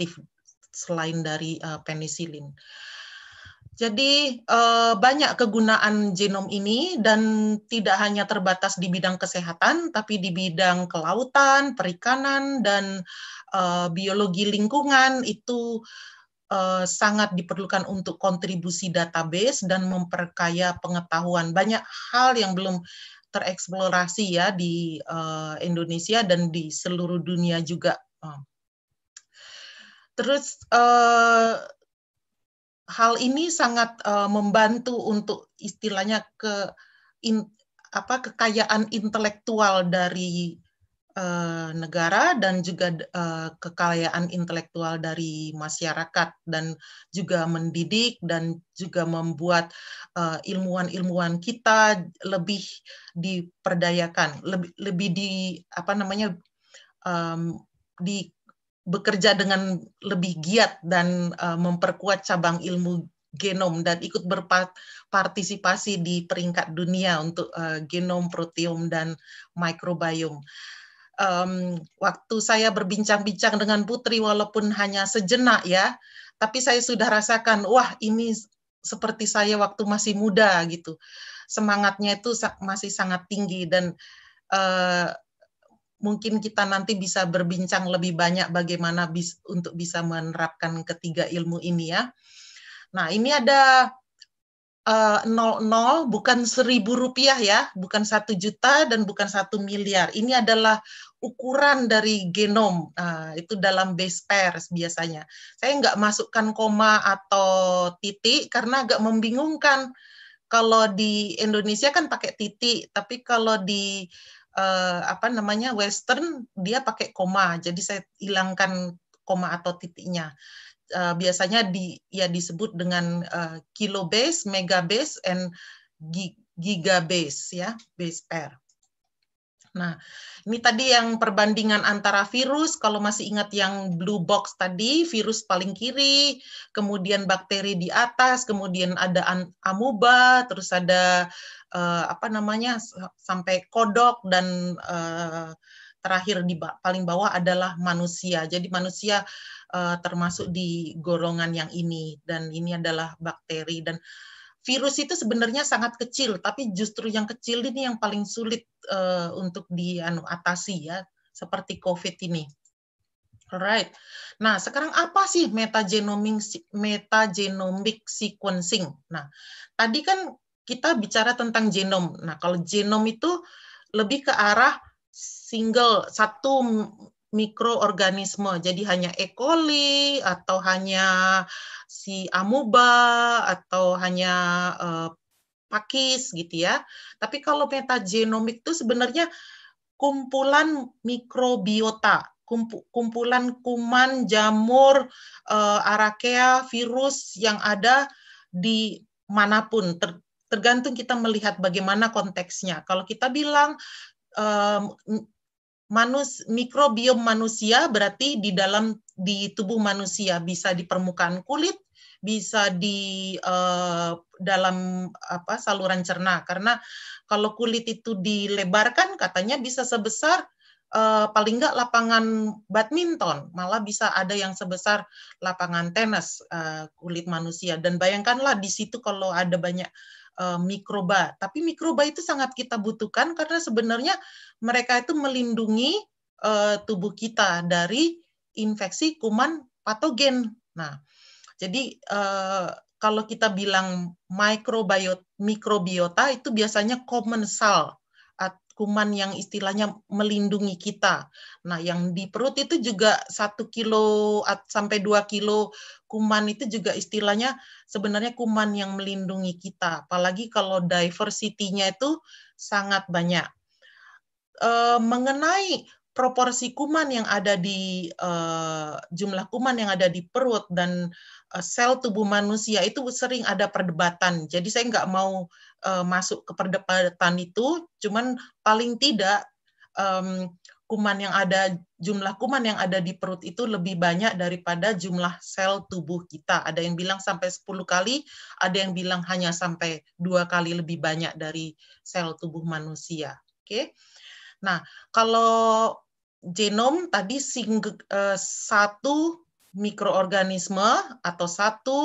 aktif selain dari uh, eh, penisilin. Jadi uh, banyak kegunaan genom ini dan tidak hanya terbatas di bidang kesehatan, tapi di bidang kelautan, perikanan, dan uh, biologi lingkungan itu sangat diperlukan untuk kontribusi database dan memperkaya pengetahuan. Banyak hal yang belum tereksplorasi ya di Indonesia dan di seluruh dunia juga. Oh. Terus uh, hal ini sangat uh, membantu untuk istilahnya ke in, apa kekayaan intelektual dari uh, negara dan juga uh, kekayaan intelektual dari masyarakat dan juga mendidik dan juga membuat ilmuwan ilmuwan-ilmuwan kita lebih diperdayakan lebih lebih di apa namanya um, di bekerja dengan lebih giat dan uh, memperkuat cabang ilmu genom dan ikut berpartisipasi di peringkat dunia untuk uh, genom, proteom, dan mikrobiom. Um, waktu saya berbincang-bincang dengan Putri, walaupun hanya sejenak ya, tapi saya sudah rasakan, wah ini seperti saya waktu masih muda gitu. Semangatnya itu masih sangat tinggi dan uh, mungkin kita nanti bisa berbincang lebih banyak bagaimana bis, untuk bisa menerapkan ketiga ilmu ini ya. Nah, ini ada eh, nol uh, bukan seribu rupiah ya, bukan satu juta dan bukan satu miliar. Ini adalah ukuran dari genom uh, itu dalam base pairs biasanya. Saya nggak masukkan koma atau titik karena agak membingungkan. Kalau di Indonesia kan pakai titik, tapi kalau di uh, apa namanya western dia pakai koma jadi saya hilangkan koma atau titiknya uh, biasanya di ya disebut dengan uh, eh, kilo base mega base and gig, giga base ya base pair Nah, ini tadi yang perbandingan antara virus, kalau masih ingat yang blue box tadi, virus paling kiri, kemudian bakteri di atas, kemudian ada amuba, terus ada eh, apa namanya sampai kodok dan eh, terakhir di paling bawah adalah manusia. Jadi manusia eh, termasuk di golongan yang ini dan ini adalah bakteri dan virus itu sebenarnya sangat kecil, tapi justru yang kecil ini yang paling sulit uh, untuk diatasi ya, seperti COVID ini. Alright. Nah, sekarang apa sih metagenomic metagenomic sequencing? Nah, tadi kan kita bicara tentang genom. Nah, kalau genom itu lebih ke arah single satu mikroorganisme. Jadi hanya E. coli atau hanya si amuba atau hanya uh, pakis gitu ya. Tapi kalau metagenomik itu sebenarnya kumpulan mikrobiota, kumpulan kuman, jamur, uh, arakea, virus yang ada di manapun ter, tergantung kita melihat bagaimana konteksnya. Kalau kita bilang um, manus mikrobiom manusia berarti di dalam di tubuh manusia bisa di permukaan kulit bisa di uh, dalam apa saluran cerna karena kalau kulit itu dilebarkan katanya bisa sebesar uh, paling nggak lapangan badminton malah bisa ada yang sebesar lapangan tenis uh, kulit manusia dan bayangkanlah di situ kalau ada banyak Eh, mikroba. Tapi mikroba itu sangat kita butuhkan karena sebenarnya mereka itu melindungi eh, tubuh kita dari infeksi kuman patogen. Nah, jadi eh, kalau kita bilang mikrobiota, itu biasanya common cell kuman yang istilahnya melindungi kita. Nah, yang di perut itu juga satu kilo sampai dua kilo kuman itu juga istilahnya sebenarnya kuman yang melindungi kita. Apalagi kalau diversity-nya itu sangat banyak. E, mengenai proporsi kuman yang ada di e, jumlah kuman yang ada di perut dan eh, sel tubuh manusia itu sering ada perdebatan. Jadi saya nggak mau uh, masuk ke perdebatan itu, cuman paling tidak um, kuman yang ada jumlah kuman yang ada di perut itu lebih banyak daripada jumlah sel tubuh kita. Ada yang bilang sampai 10 kali, ada yang bilang hanya sampai dua kali lebih banyak dari sel tubuh manusia. Oke. Okay? Nah, kalau genom tadi sing, uh, satu mikroorganisme atau satu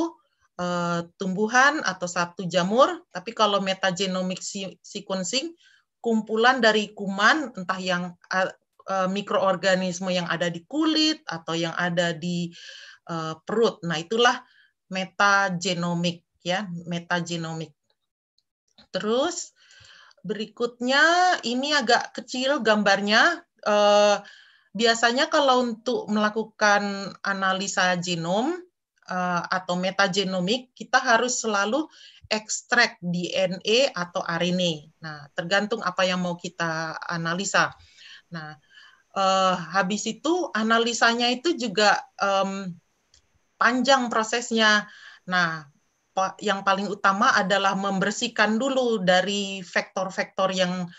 Eh, tumbuhan atau satu jamur, tapi kalau metagenomic sequencing kumpulan dari kuman entah yang e, mikroorganisme yang ada di kulit atau yang ada di e, perut. Nah, itulah metagenomic ya, metagenomic. Terus berikutnya ini agak kecil gambarnya e, biasanya kalau untuk melakukan analisa genom Eh, atau metagenomik, kita harus selalu ekstrak DNA atau RNA. Nah, tergantung apa yang mau kita analisa. Nah, uh, habis itu analisanya itu juga um, panjang prosesnya. Nah, yang paling utama adalah membersihkan dulu dari vektor-vektor yang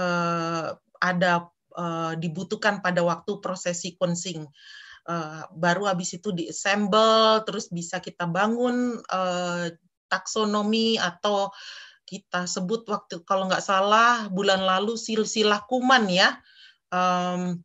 uh, ada uh, dibutuhkan pada waktu proses sequencing. Eh, baru habis itu diassemble terus bisa kita bangun uh, taksonomi atau kita sebut waktu kalau nggak salah bulan lalu silsilah kuman ya um,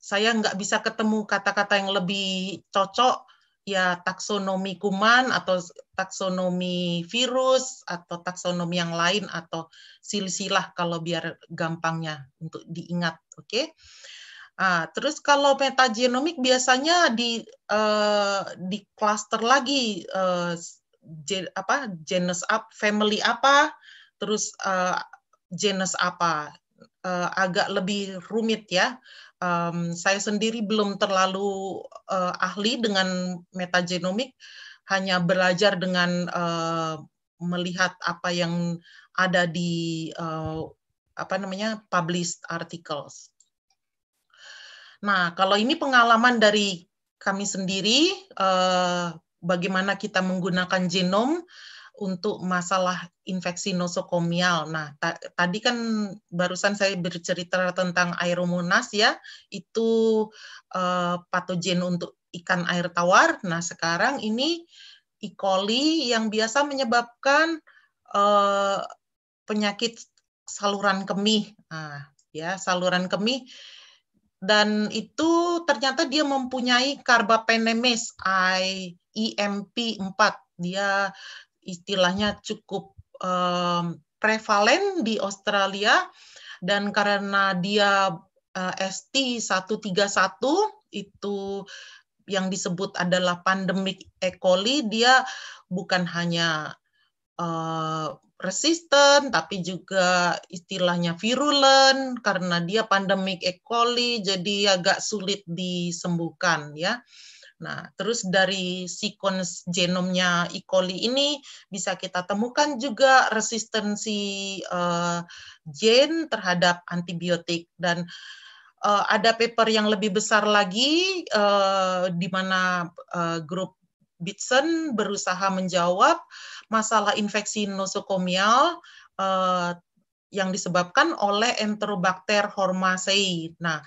saya nggak bisa ketemu kata-kata yang lebih cocok ya taksonomi kuman atau taksonomi virus atau taksonomi yang lain atau silsilah kalau biar gampangnya untuk diingat oke okay? Ah, terus kalau metagenomik biasanya di uh, di cluster lagi uh, gen, apa genus up family apa terus uh, genus apa uh, agak lebih rumit ya. Um, saya sendiri belum terlalu uh, ahli dengan metagenomik, hanya belajar dengan uh, melihat apa yang ada di uh, apa namanya published articles. Nah, kalau ini pengalaman dari kami sendiri, eh, bagaimana kita menggunakan genom untuk masalah infeksi nosokomial. Nah, ta tadi kan barusan saya bercerita tentang aeromonas ya, itu eh, patogen untuk ikan air tawar. Nah, sekarang ini E. coli yang biasa menyebabkan eh, penyakit saluran kemih. Nah, ya, saluran kemih dan itu ternyata dia mempunyai karbapenemis iemp e 4 Dia istilahnya cukup um, prevalen di Australia dan karena dia uh, eh, ST131 itu yang disebut adalah pandemic E. coli, dia bukan hanya Eh, resisten, tapi juga istilahnya virulen karena dia pandemik E. coli, jadi agak sulit disembuhkan ya. Nah, terus dari sequence genomnya E. coli ini bisa kita temukan juga resistensi uh, gen terhadap antibiotik dan uh, ada paper yang lebih besar lagi uh, di mana uh, grup Bitson berusaha menjawab uh, masalah infeksi nosokomial eh, yang disebabkan oleh Enterobacter hormasei. Nah,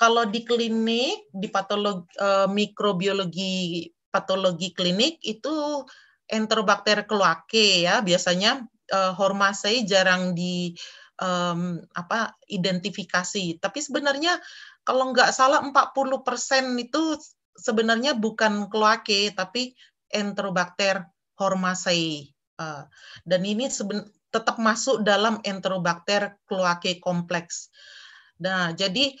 kalau di klinik di patologi eh, mikrobiologi patologi klinik itu Enterobacter cloacae ya, biasanya eh, hormasei jarang di um, apa identifikasi. Tapi sebenarnya kalau nggak salah 40% itu sebenarnya bukan keluake tapi enterobakter Hormasei Uh, dan ini seben, tetap masuk dalam Enterobacter cloacae kompleks. Nah, jadi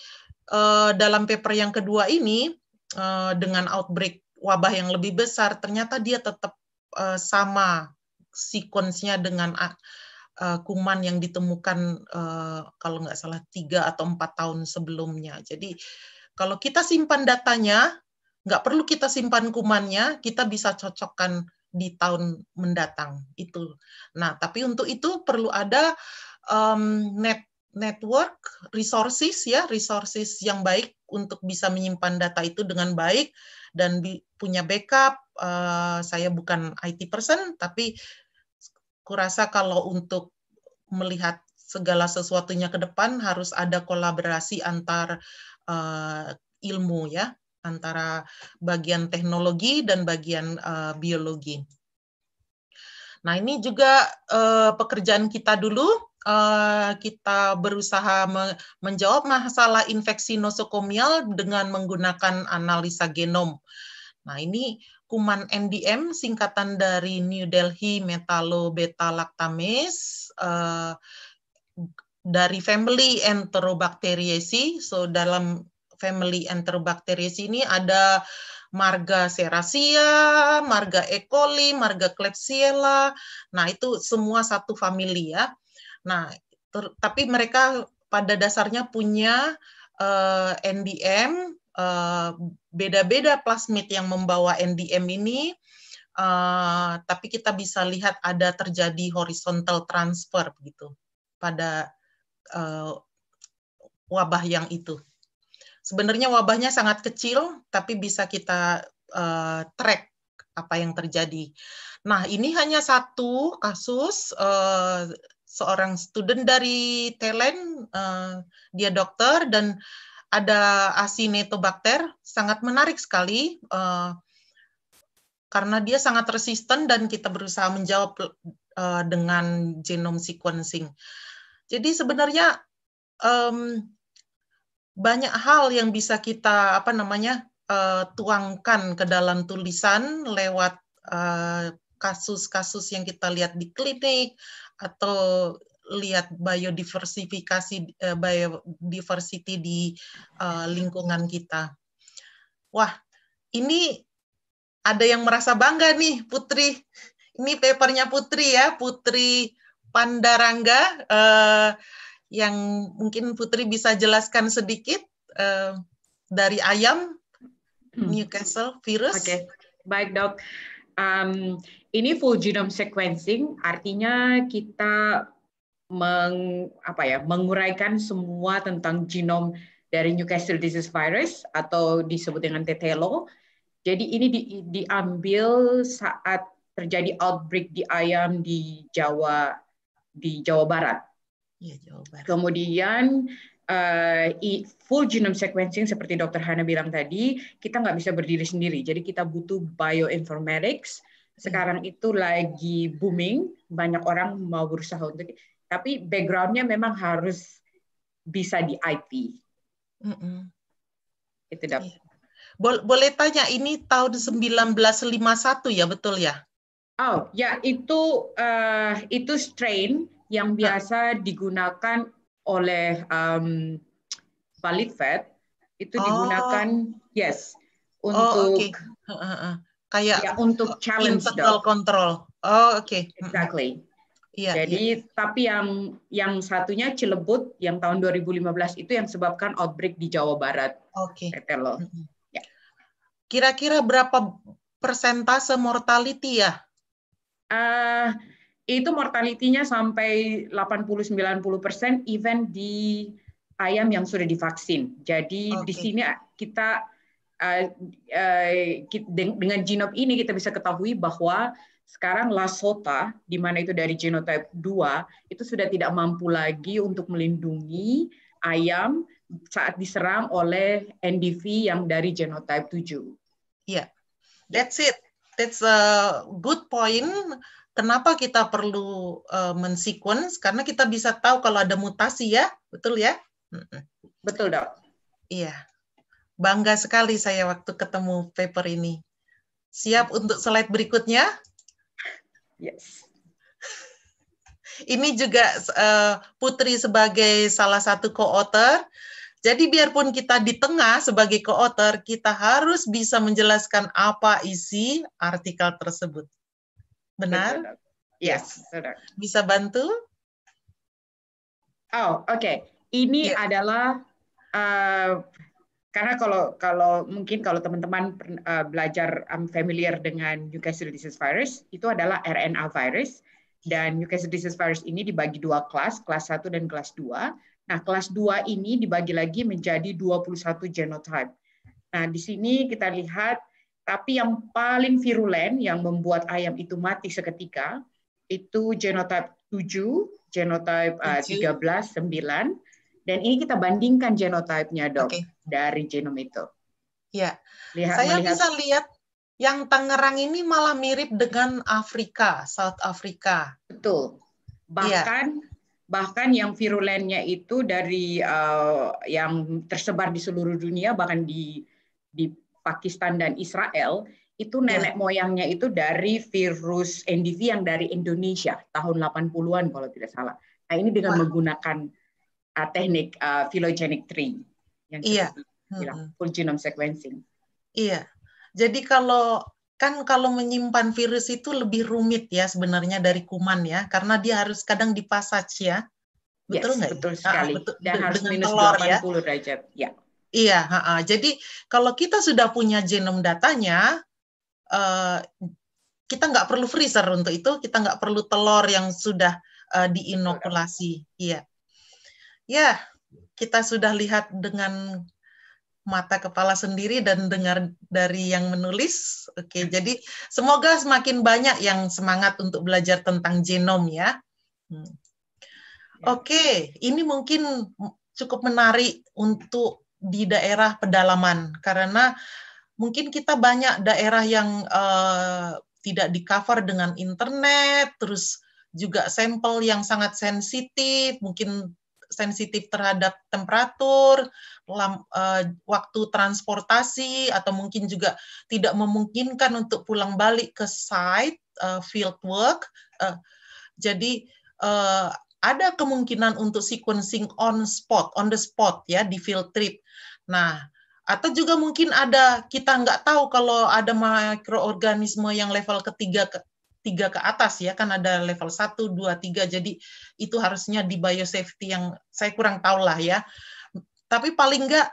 uh, dalam paper yang kedua ini uh, dengan outbreak wabah yang lebih besar, ternyata dia tetap uh, sama sequence-nya dengan uh, kuman yang ditemukan uh, kalau nggak salah tiga atau empat tahun sebelumnya. Jadi kalau kita simpan datanya, nggak perlu kita simpan kumannya, kita bisa cocokkan di tahun mendatang itu. Nah, tapi untuk itu perlu ada um, net network resources ya, resources yang baik untuk bisa menyimpan data itu dengan baik dan bi punya backup. Uh, saya bukan IT person, tapi kurasa kalau untuk melihat segala sesuatunya ke depan harus ada kolaborasi antar uh, ilmu ya antara bagian teknologi dan bagian uh, biologi. Nah, ini juga uh, pekerjaan kita dulu. Uh, kita berusaha me menjawab masalah infeksi nosokomial dengan menggunakan analisa genom. Nah, ini kuman NDM singkatan dari New Delhi Metallo-Beta-Lactamase uh, dari family Enterobacteriaceae. So dalam family Enterobacteria ini ada marga serasia, marga E. coli, marga Klebsiella. Nah, itu semua satu famili ya. Nah, tapi mereka pada dasarnya punya uh, eh, NDM eh, beda-beda uh, plasmid yang membawa NDM ini. Uh, tapi kita bisa lihat ada terjadi horizontal transfer gitu pada uh, wabah yang itu. Sebenarnya wabahnya sangat kecil, tapi bisa kita uh, track apa yang terjadi. Nah, ini hanya satu kasus uh, seorang student dari Thailand, uh, dia dokter dan ada asinetobakter, sangat menarik sekali uh, karena dia sangat resisten dan kita berusaha menjawab uh, dengan genome sequencing. Jadi sebenarnya um, banyak hal yang bisa kita apa namanya uh, tuangkan ke dalam tulisan lewat kasus eh, kasus-kasus yang kita lihat di klinik atau lihat biodiversifikasi uh, biodiversity di uh, lingkungan kita. Wah, ini ada yang merasa bangga nih Putri. Ini papernya Putri ya, Putri Pandarangga. Uh, yang mungkin Putri bisa jelaskan sedikit uh, dari ayam hmm. Newcastle virus. Oke, okay. baik dok. Um, ini full genome sequencing, artinya kita meng, apa ya, menguraikan semua tentang genom dari Newcastle disease virus atau disebut dengan tetelo. Jadi ini di, diambil saat terjadi outbreak di ayam di Jawa di Jawa Barat Ya, Kemudian uh, full genome sequencing seperti Dr. Hana bilang tadi, kita nggak bisa berdiri sendiri. Jadi kita butuh bioinformatics. Sekarang hmm. itu lagi booming, banyak orang mau berusaha untuk. Tapi backgroundnya memang harus bisa di IT. Mm -mm. Itu dapat. Iya. Boleh tanya, ini tahun 1951 ya betul ya? Oh ya itu uh, itu strain yang biasa digunakan oleh um, valid fat itu oh. digunakan yes oh, untuk oh, okay. kayak ya, untuk challenge internal dog. control. Oh oke. Okay. Exactly. yeah, iya. Jadi yeah. tapi yang yang satunya Cilebut yang tahun 2015 itu yang sebabkan outbreak di Jawa Barat. Oke. Okay. Tetelo. Ya. Kira-kira berapa persentase mortality ya? Uh, itu mortalitinya sampai 80-90% even di ayam yang sudah divaksin. Jadi okay. di sini eh, kita eh, eh, dengan genom ini kita bisa ketahui bahwa sekarang Lasota, di mana itu dari genotype 2, itu sudah tidak mampu lagi untuk melindungi ayam saat diserang oleh NDV yang dari genotype 7. Ya, yeah. that's it. That's a good point Kenapa kita perlu uh, mensequence? Karena kita bisa tahu kalau ada mutasi ya, betul ya? Betul dok. Iya, bangga sekali saya waktu ketemu paper ini. Siap untuk slide berikutnya? Yes. Ini juga uh, Putri sebagai salah satu co-author. Jadi biarpun kita di tengah sebagai co-author, kita harus bisa menjelaskan apa isi artikel tersebut. Benar? Yes. Iya, benar. Bisa bantu? Oh, oke. Okay. Ini yeah. adalah uh, karena kalau kalau mungkin kalau teman-teman uh, belajar um, familiar dengan Newcastle disease virus, itu adalah RNA virus dan Newcastle disease virus ini dibagi dua kelas, kelas 1 dan kelas 2. Nah, kelas 2 ini dibagi lagi menjadi 21 genotype. Nah, di sini kita lihat tapi yang paling virulen yang membuat ayam itu mati seketika itu genotype 7, genotype uh, 13, 9 dan ini kita bandingkan genotipenya Dok, okay. dari genom itu. Ya. Lihat, Saya melihat, bisa lihat yang Tangerang ini malah mirip dengan Afrika, South Africa. Betul. Bahkan ya. bahkan yang virulennya itu dari uh, yang tersebar di seluruh dunia bahkan di di Pakistan dan Israel itu ya. nenek moyangnya itu dari virus NDV yang dari Indonesia tahun 80-an kalau tidak salah. Nah, ini dengan Wah. menggunakan uh, teknik uh, phylogenic tree yang iya. bilang hmm. full genome sequencing. Iya. Jadi kalau kan kalau menyimpan virus itu lebih rumit ya sebenarnya dari kuman ya karena dia harus kadang dipasaj ya. Betul nggak? Ya? betul ah, ah, sekali. Ah, betul, Dan harus minus 80 ya. derajat. Ya. Iya, ha -ha. jadi kalau kita sudah punya genom datanya, uh, kita nggak perlu freezer untuk itu, kita nggak perlu telur yang sudah uh, diinokulasi. Iya, ya kita sudah lihat dengan mata kepala sendiri dan dengar dari yang menulis. Oke, hmm. jadi semoga semakin banyak yang semangat untuk belajar tentang genom ya. Hmm. ya. Oke, ini mungkin cukup menarik untuk di daerah pedalaman karena mungkin kita banyak daerah yang uh, tidak di cover dengan internet terus juga sampel yang sangat sensitif mungkin sensitif terhadap temperatur, lam, uh, waktu transportasi, atau mungkin juga tidak memungkinkan untuk pulang balik ke site uh, field work. Uh, jadi uh, ada kemungkinan untuk sequencing on spot, on the spot ya di field trip. Nah, atau juga mungkin ada kita nggak tahu kalau ada mikroorganisme yang level ketiga ke tiga ke atas ya kan ada level 1, 2, 3 jadi itu harusnya di biosafety yang saya kurang tahu lah ya tapi paling nggak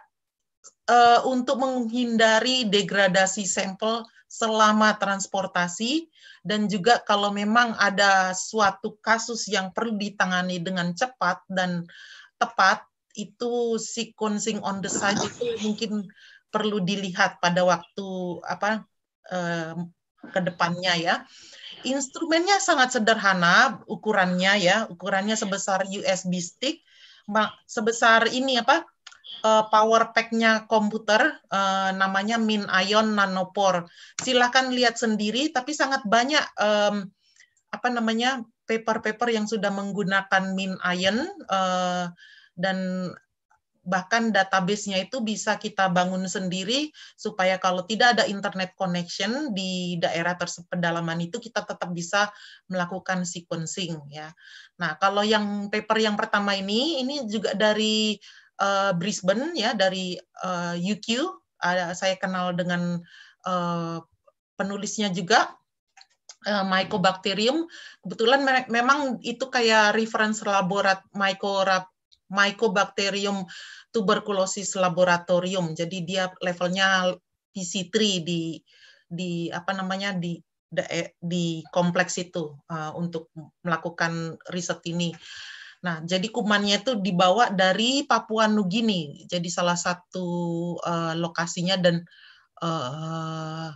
e, untuk menghindari degradasi sampel selama transportasi dan juga kalau memang ada suatu kasus yang perlu ditangani dengan cepat dan tepat itu sequencing on the side itu mungkin perlu dilihat pada waktu apa eh, kedepannya ya instrumennya sangat sederhana ukurannya ya ukurannya sebesar USB stick sebesar ini apa uh, power packnya komputer uh, namanya Min Ion nanopor Silahkan lihat sendiri, tapi sangat banyak um, apa namanya paper-paper yang sudah menggunakan Min Ion uh, dan bahkan database-nya itu bisa kita bangun sendiri supaya kalau tidak ada internet connection di daerah pedalaman itu kita tetap bisa melakukan sequencing ya. Nah, kalau yang paper yang pertama ini ini juga dari uh, Brisbane ya dari uh, eh, UQ. Ada uh, saya kenal dengan uh, penulisnya juga uh, Mycobacterium. Kebetulan me memang itu kayak reference laborat Mycorap Mycobacterium tuberculosis laboratorium. Jadi dia levelnya PC3 di di apa namanya di di kompleks itu uh, untuk melakukan riset ini. Nah, jadi kumannya itu dibawa dari Papua Nugini, jadi salah satu uh, lokasinya dan uh,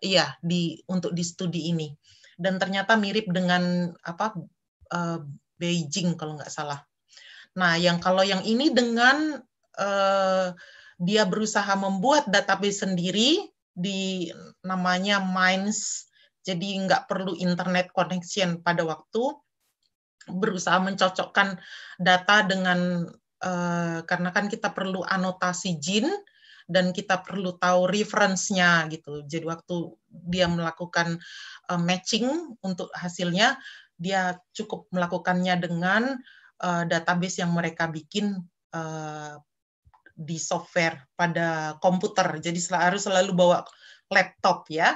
iya di untuk di studi ini. Dan ternyata mirip dengan apa uh, Beijing kalau nggak salah. Nah, yang kalau yang ini dengan uh, dia berusaha membuat database sendiri di namanya Minds, jadi nggak perlu internet connection pada waktu berusaha mencocokkan data dengan uh, karena kan kita perlu anotasi jin dan kita perlu tahu referensinya gitu. Jadi waktu dia melakukan uh, matching untuk hasilnya, dia cukup melakukannya dengan uh, database yang mereka bikin uh, di software pada komputer. Jadi harus selalu bawa laptop ya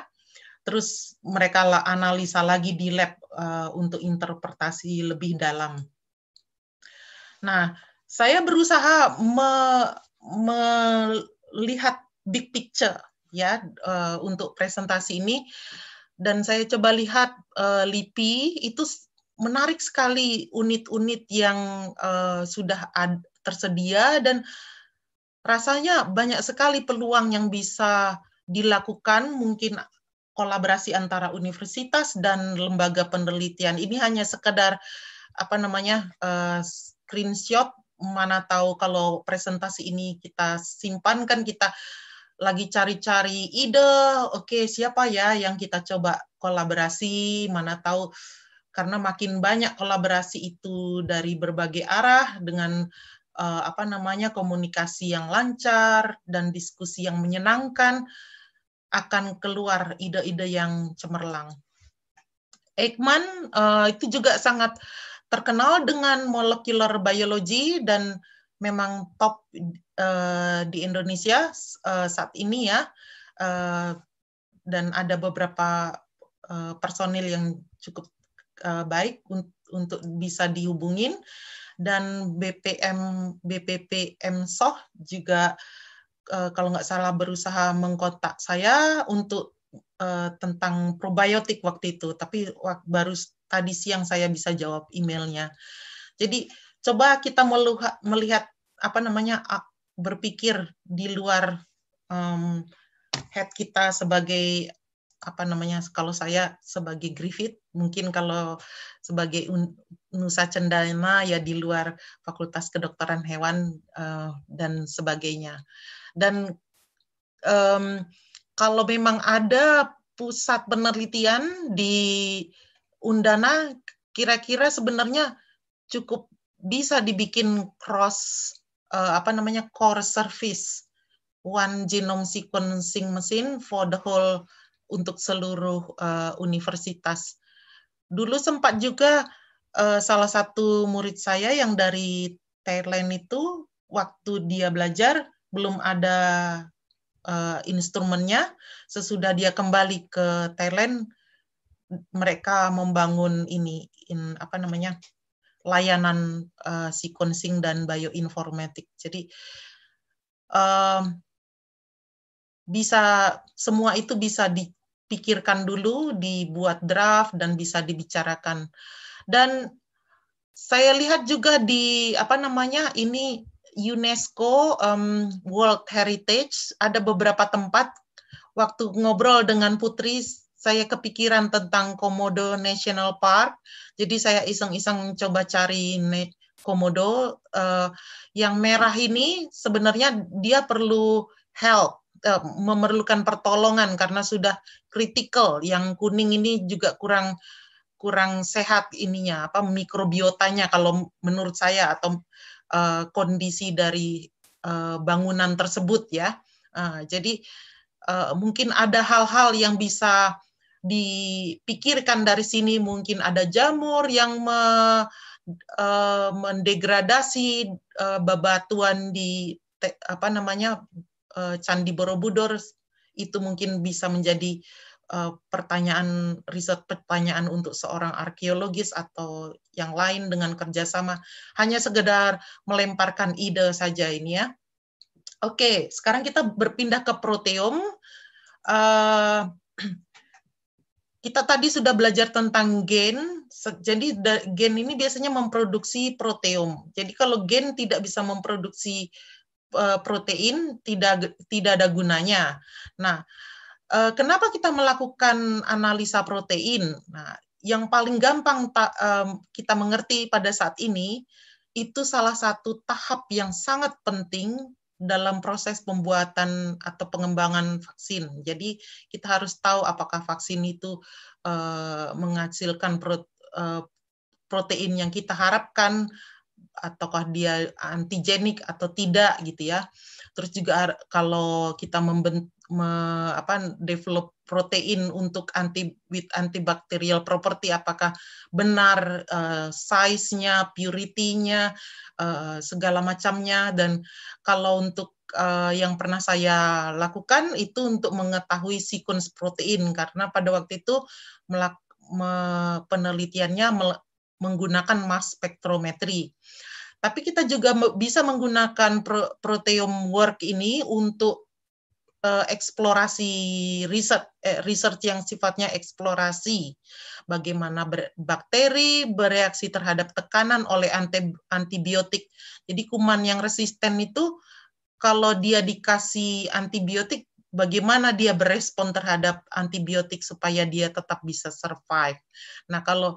terus mereka analisa lagi di lab uh, untuk interpretasi lebih dalam. Nah, saya berusaha me, melihat big picture ya uh, untuk presentasi ini dan saya coba lihat uh, eh, LIPI itu menarik sekali unit-unit yang uh, sudah ad, tersedia dan rasanya banyak sekali peluang yang bisa dilakukan mungkin kolaborasi antara universitas dan lembaga penelitian. Ini hanya sekedar apa namanya uh, screenshot mana tahu kalau presentasi ini kita simpan kan kita lagi cari-cari ide, oke okay, siapa ya yang kita coba kolaborasi, mana tahu karena makin banyak kolaborasi itu dari berbagai arah dengan uh, apa namanya komunikasi yang lancar dan diskusi yang menyenangkan akan keluar ide-ide yang cemerlang. Eichmann uh, eh, itu juga sangat terkenal dengan molecular biology dan memang top uh, di Indonesia uh, saat ini ya. Uh, dan ada beberapa uh, personil yang cukup uh, baik un untuk bisa dihubungin dan BPM BPPM Soh juga uh, Eh, kalau nggak salah berusaha mengkotak saya untuk uh, tentang probiotik waktu itu, tapi baru tadi siang saya bisa jawab emailnya. Jadi coba kita meluha, melihat apa namanya berpikir di luar um, head kita sebagai apa namanya kalau saya sebagai Griffith mungkin kalau sebagai Nusa Cendana ya di luar Fakultas Kedokteran Hewan uh, dan sebagainya. Dan um, kalau memang ada pusat penelitian di Undana, kira-kira sebenarnya cukup bisa dibikin cross uh, apa namanya core service one genome sequencing mesin for the whole untuk seluruh uh, universitas. Dulu sempat juga uh, salah satu murid saya yang dari Thailand itu waktu dia belajar belum ada uh, instrumennya. Sesudah dia kembali ke Thailand, mereka membangun ini, in, apa namanya, layanan uh, sequencing dan bioinformatik. Jadi uh, bisa semua itu bisa dipikirkan dulu, dibuat draft dan bisa dibicarakan. Dan saya lihat juga di apa namanya ini UNESCO um, World Heritage ada beberapa tempat waktu ngobrol dengan Putri saya kepikiran tentang Komodo National Park jadi saya iseng-iseng coba cari Komodo uh, yang merah ini sebenarnya dia perlu help uh, memerlukan pertolongan karena sudah critical. yang kuning ini juga kurang kurang sehat ininya apa mikrobiotanya kalau menurut saya atau uh, kondisi dari uh, bangunan tersebut ya. Uh, jadi uh, mungkin ada hal-hal yang bisa dipikirkan dari sini mungkin ada jamur yang me, uh, mendegradasi uh, bebatuan di te, apa namanya uh, candi Borobudur itu mungkin bisa menjadi Eh, pertanyaan riset pertanyaan untuk seorang arkeologis atau yang lain dengan kerjasama hanya sekedar melemparkan ide saja ini ya. Oke, sekarang kita berpindah ke proteom. Eh, kita tadi sudah belajar tentang gen. Jadi gen ini biasanya memproduksi proteom. Jadi kalau gen tidak bisa memproduksi eh, protein, tidak tidak ada gunanya. Nah, Eh, kenapa kita melakukan analisa protein? Nah, yang paling gampang kita mengerti pada saat ini itu salah satu tahap yang sangat penting dalam proses pembuatan atau pengembangan vaksin. Jadi kita harus tahu apakah vaksin itu eh, menghasilkan eh, protein yang kita harapkan ataukah dia antigenik atau tidak gitu ya terus juga kalau kita membent me, apa develop protein untuk anti with antibakterial property apakah benar uh, size-nya, purity-nya, uh, segala macamnya dan kalau untuk uh, yang pernah saya lakukan itu untuk mengetahui sequence protein karena pada waktu itu melak, me, penelitiannya mel, menggunakan mass spectrometry. Uh, tapi kita juga bisa menggunakan proteom work ini untuk eh, eksplorasi riset eh, research yang sifatnya eksplorasi bagaimana ber, bakteri bereaksi terhadap tekanan oleh anti, antibiotik. Jadi kuman yang resisten itu kalau dia dikasih antibiotik bagaimana dia berespon terhadap antibiotik supaya dia tetap bisa survive. Nah, kalau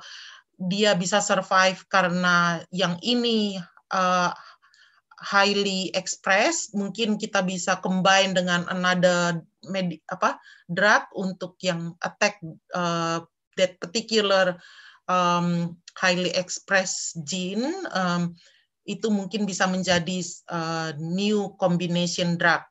dia bisa survive karena yang ini uh, highly express, mungkin kita bisa combine dengan another med, apa drug untuk yang attack uh, that particular um, highly express gene. Um, itu mungkin bisa menjadi uh, new combination drug.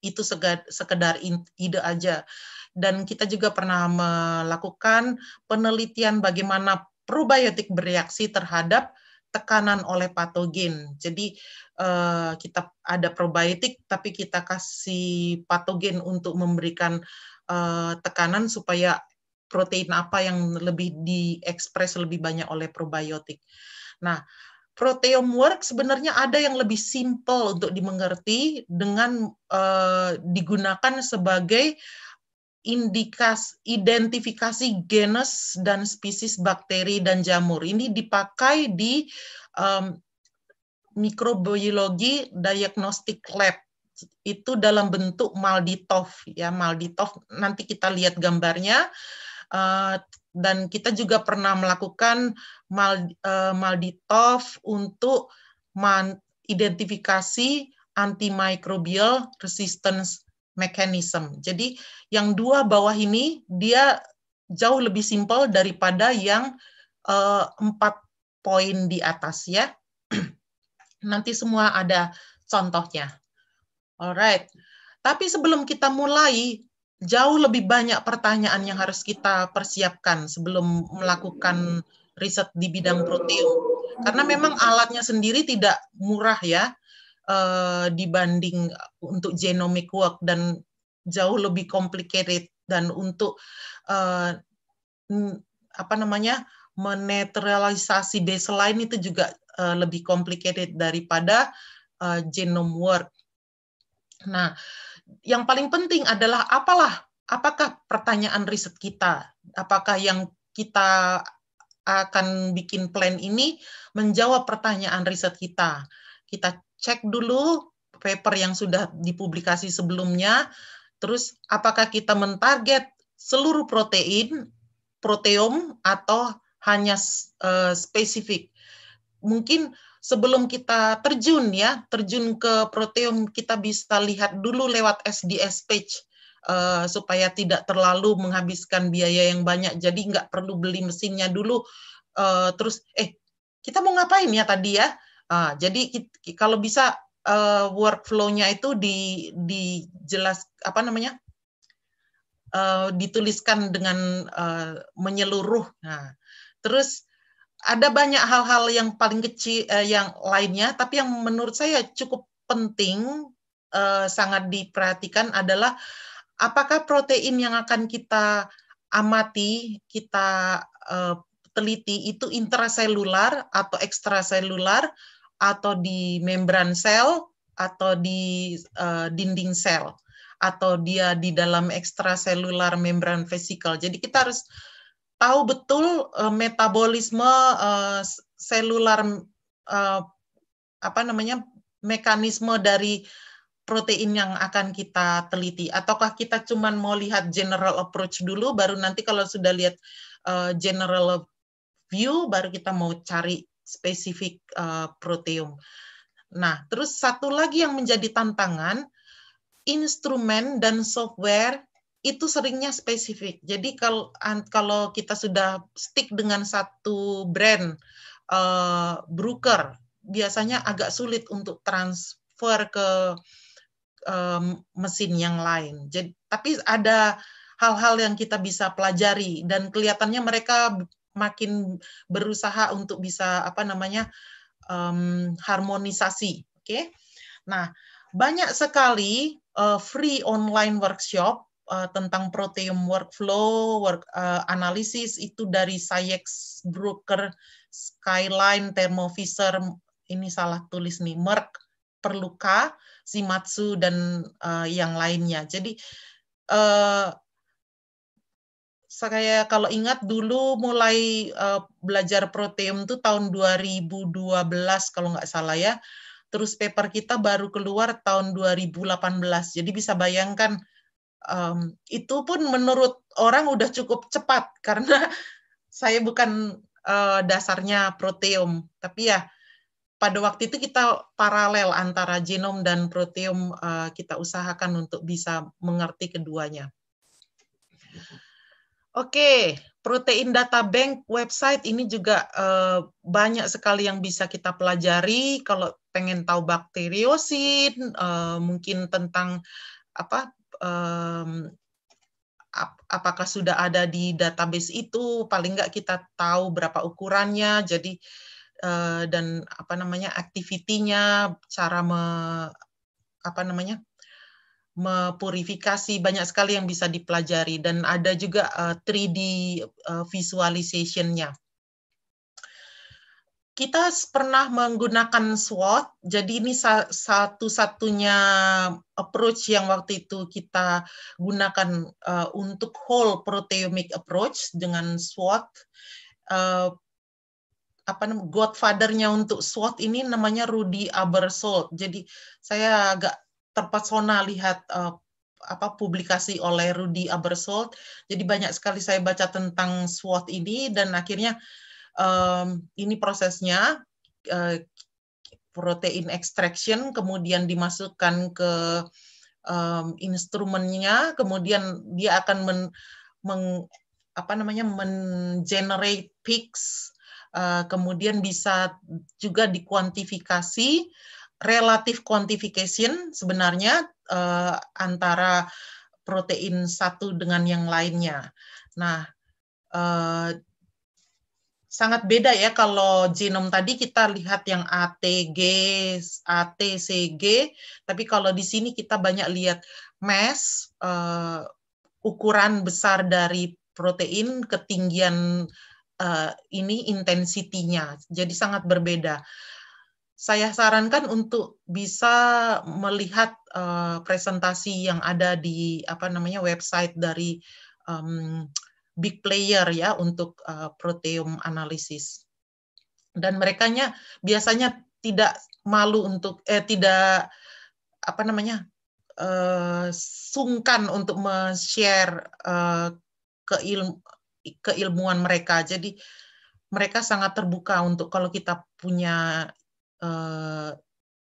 Itu sekedar, sekedar ide aja. Dan kita juga pernah melakukan penelitian bagaimana probiotik bereaksi terhadap tekanan oleh patogen. Jadi uh, kita ada probiotik tapi kita kasih patogen untuk memberikan uh, tekanan supaya protein apa yang lebih diekspres lebih banyak oleh probiotik. Nah, proteom work sebenarnya ada yang lebih simple untuk dimengerti dengan uh, digunakan sebagai uh, indikas identifikasi genus dan spesies bakteri dan jamur. Ini dipakai di um, mikrobiologi diagnostik lab itu dalam bentuk Malditov ya Malditov nanti kita lihat gambarnya uh, dan kita juga pernah melakukan Mal, uh, Malditov untuk man, identifikasi antimicrobial resistance mechanism. Jadi yang dua bawah ini dia jauh lebih simpel daripada yang eh, empat poin di atas ya. Nanti semua ada contohnya. Alright. Tapi sebelum kita mulai, jauh lebih banyak pertanyaan yang harus kita persiapkan sebelum melakukan riset di bidang proteom. Karena memang alatnya sendiri tidak murah ya uh, dibanding untuk genomic work dan jauh lebih complicated dan untuk uh, apa namanya menetralisasi baseline itu juga uh, lebih complicated daripada uh, genome work. Nah, yang paling penting adalah apalah apakah pertanyaan riset kita, apakah yang kita akan bikin plan ini menjawab pertanyaan riset kita. Kita cek dulu paper yang sudah dipublikasi sebelumnya, terus apakah kita mentarget seluruh protein, proteom, atau hanya uh, spesifik. Mungkin sebelum kita terjun ya, terjun ke proteom, kita bisa lihat dulu lewat SDS page uh, supaya tidak terlalu menghabiskan biaya yang banyak. Jadi nggak perlu beli mesinnya dulu, uh, terus eh kita mau ngapain ya tadi ya? Uh, jadi kalau bisa uh, workflow-nya itu di dijelas apa namanya uh, dituliskan dengan uh, menyeluruh. Nah, terus ada banyak hal-hal yang paling kecil uh, yang lainnya, tapi yang menurut saya cukup penting uh, sangat diperhatikan adalah apakah protein yang akan kita amati, kita uh, teliti itu intraselular atau ekstraselular atau di membran sel atau di uh, dinding sel atau dia di dalam ekstraselular membran vesikel. Jadi kita harus tahu betul uh, metabolisme uh, selular uh, apa namanya mekanisme dari protein yang akan kita teliti ataukah kita cuman mau lihat general approach dulu baru nanti kalau sudah lihat uh, general view baru kita mau cari spesifik uh, eh, proteom. Nah, terus satu lagi yang menjadi tantangan, instrumen dan software itu seringnya spesifik. Jadi kalau kalau kita sudah stick dengan satu brand uh, eh, broker, biasanya agak sulit untuk transfer ke um, mesin yang lain. Jadi tapi ada hal-hal yang kita bisa pelajari dan kelihatannya mereka makin berusaha untuk bisa apa namanya um, harmonisasi. Oke, okay? nah banyak sekali uh, free online workshop uh, tentang proteom workflow, work uh, analisis itu dari Sayex, Broker Skyline, Thermofisher, ini salah tulis nih, Merck, Perluka, Shimatsu dan uh, yang lainnya. Jadi uh, saya kalau ingat dulu mulai uh, belajar proteom itu tahun 2012 kalau nggak salah ya. Terus paper kita baru keluar tahun 2018. Jadi bisa bayangkan um, itu pun menurut orang udah cukup cepat karena saya bukan uh, dasarnya proteom, tapi ya pada waktu itu kita paralel antara genom dan proteom uh, eh, kita usahakan untuk bisa mengerti keduanya. Oke, protein data bank website ini juga eh, banyak sekali yang bisa kita pelajari. Kalau pengen tahu bakteriosin, eh, mungkin tentang apa eh, apakah sudah ada di database itu, paling nggak kita tahu berapa ukurannya. Jadi eh, dan apa namanya aktivitinya, cara me, apa namanya mempurifikasi banyak sekali yang bisa dipelajari dan ada juga uh, 3D uh, visualization-nya. Kita pernah menggunakan SWOT, jadi ini satu-satunya approach yang waktu itu kita gunakan uh, untuk whole proteomic approach dengan SWOT. Uh, apa godfathernya untuk SWOT ini namanya Rudy Abersold. Jadi saya agak terpesona lihat uh, apa publikasi oleh Rudy Abersold. Jadi banyak sekali saya baca tentang SWOT ini dan akhirnya um, ini prosesnya uh, protein extraction kemudian dimasukkan ke um, instrumennya kemudian dia akan men, meng, apa namanya generate peaks uh, eh, kemudian bisa juga dikuantifikasi relatif quantification sebenarnya uh, antara protein satu dengan yang lainnya. Nah, uh, sangat beda ya kalau genom tadi kita lihat yang ATG, ATCG, tapi kalau di sini kita banyak lihat mass, uh, ukuran besar dari protein, ketinggian uh, ini intensitinya, jadi sangat berbeda saya sarankan untuk bisa melihat uh, presentasi yang ada di apa namanya website dari um, big player ya untuk uh, eh, proteom analisis dan mereka biasanya tidak malu untuk eh tidak apa namanya uh, sungkan untuk share uh, keilmu keilmuan mereka jadi mereka sangat terbuka untuk kalau kita punya uh,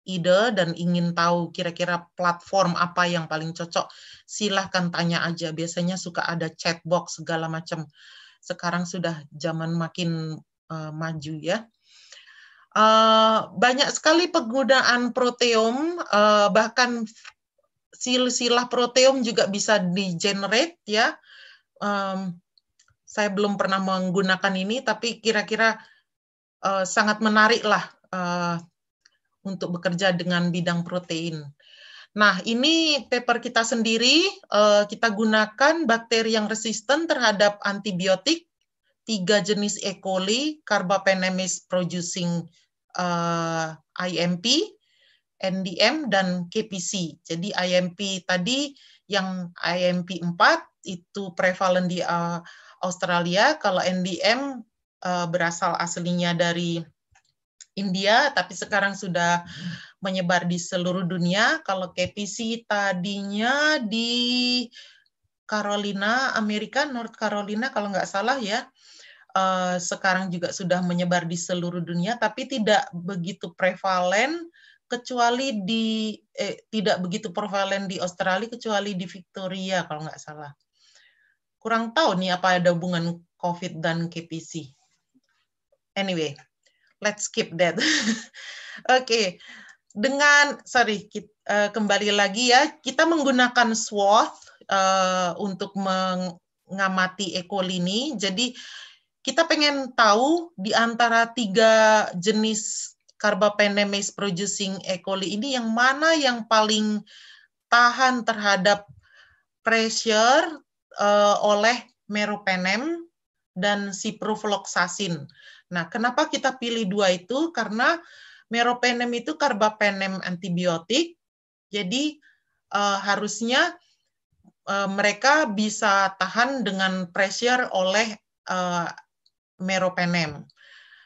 ide dan ingin tahu kira-kira platform apa yang paling cocok, silahkan tanya aja. Biasanya suka ada chat segala macam. Sekarang sudah zaman makin uh, maju ya. Uh, banyak sekali penggunaan proteom, uh, bahkan silsilah proteom juga bisa di-generate ya. Um, saya belum pernah menggunakan ini, tapi kira-kira uh, sangat menarik lah uh, untuk bekerja dengan bidang protein. Nah, ini paper kita sendiri, uh, kita gunakan bakteri yang resisten terhadap antibiotik, tiga jenis E. coli, Carbapenemis producing uh, eh, IMP, NDM, dan KPC. Jadi IMP tadi yang IMP 4 itu prevalen di uh, Australia, kalau NDM uh, berasal aslinya dari India, tapi sekarang sudah menyebar di seluruh dunia. Kalau KPC tadinya di Carolina, Amerika, North Carolina, kalau nggak salah ya, eh, sekarang juga sudah menyebar di seluruh dunia, tapi tidak begitu prevalen kecuali di eh, tidak begitu prevalen di Australia kecuali di Victoria kalau nggak salah. Kurang tahu nih apa ada hubungan COVID dan KPC. Anyway, let's skip that. Oke, okay. dengan sorry kita, uh, eh, kembali lagi ya, kita menggunakan swath uh, untuk mengamati ini. Jadi kita pengen tahu di antara tiga jenis carbapenemase producing E. coli ini yang mana yang paling tahan terhadap pressure uh, oleh meropenem dan ciprofloxacin. Nah, kenapa kita pilih dua itu? Karena meropenem itu karbapenem antibiotik, jadi eh, harusnya eh, mereka bisa tahan dengan pressure oleh eh, meropenem.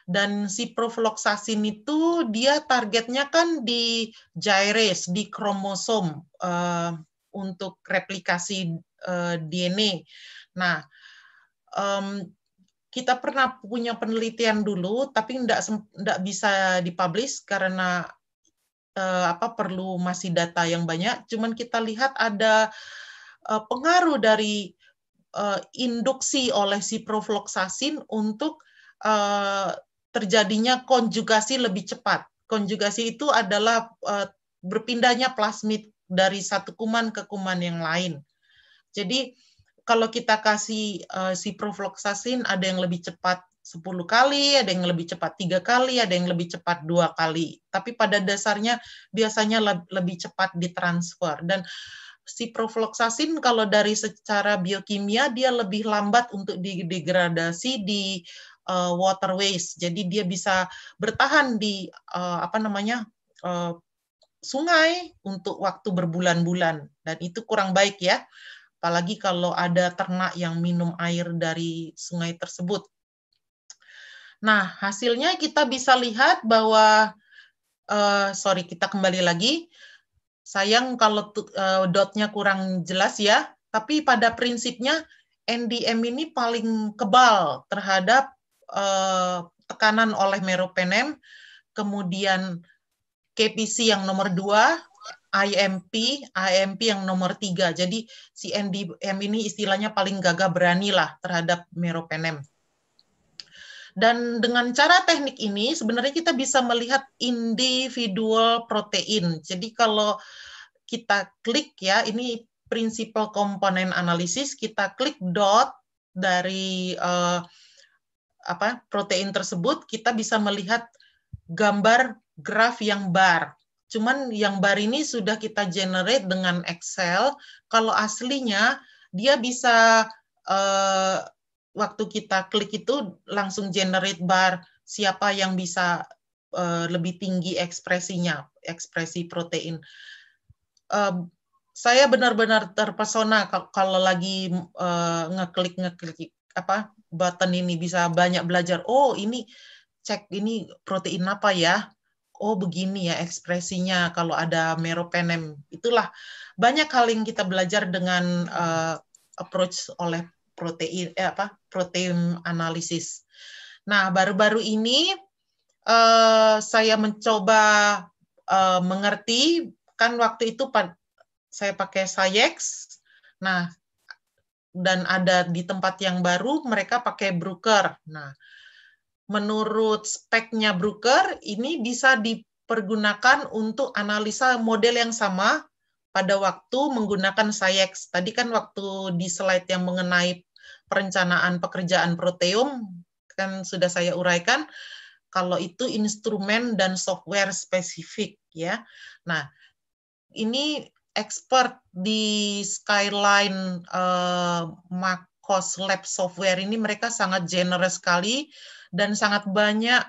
Dan si profiloksasin itu dia targetnya kan di gyrase, di kromosom eh, untuk replikasi eh, DNA. Nah, um, kita pernah punya penelitian dulu tapi tidak tidak bisa dipublish karena uh, apa perlu masih data yang banyak cuman kita lihat ada uh, pengaruh dari uh, induksi oleh si profloksasin untuk uh, terjadinya konjugasi lebih cepat konjugasi itu adalah uh, berpindahnya plasmid dari satu kuman ke kuman yang lain jadi kalau kita kasih uh, si profloksasin ada yang lebih cepat 10 kali, ada yang lebih cepat tiga kali, ada yang lebih cepat dua kali. Tapi pada dasarnya biasanya lebih cepat ditransfer dan si profloksasin kalau dari secara biokimia dia lebih lambat untuk didegradasi di uh, eh, waterways. Jadi dia bisa bertahan di uh, apa namanya? Uh, sungai untuk waktu berbulan-bulan dan itu kurang baik ya apalagi kalau ada ternak yang minum air dari sungai tersebut. Nah, hasilnya kita bisa lihat bahwa uh, sorry kita kembali lagi. Sayang kalau uh, dotnya kurang jelas ya, tapi pada prinsipnya NDM ini paling kebal terhadap eh, tekanan oleh meropenem, kemudian KPC yang nomor dua, IMP, IMP yang nomor tiga. Jadi si NDM ini istilahnya paling gagah berani lah terhadap meropenem. Dan dengan cara teknik ini sebenarnya kita bisa melihat individual protein. Jadi kalau kita klik ya, ini prinsipal komponen analisis, kita klik dot dari uh, apa protein tersebut, kita bisa melihat gambar graf yang bar. Cuman yang bar ini sudah kita generate dengan Excel. Kalau aslinya dia bisa eh, waktu kita klik itu langsung generate bar siapa yang bisa eh, lebih tinggi ekspresinya, ekspresi protein. Eh, saya benar-benar terpesona kalau lagi uh, ngeklik ngeklik apa button ini bisa banyak belajar. Oh, ini cek ini protein apa ya? oh begini ya ekspresinya kalau ada meropenem. Itulah banyak hal yang kita belajar dengan uh, approach oleh protein eh, apa protein analisis. Nah, baru-baru ini uh, saya mencoba uh, mengerti kan waktu itu saya pakai Sayex. Nah, dan ada di tempat yang baru mereka pakai broker. Nah, menurut speknya broker ini bisa dipergunakan untuk analisa model yang sama pada waktu menggunakan SAYEX. Tadi kan waktu di slide yang mengenai perencanaan pekerjaan proteum kan sudah saya uraikan kalau itu instrumen dan software spesifik ya. Nah, ini expert di Skyline uh, eh, Macos Lab Software ini mereka sangat generous sekali dan sangat banyak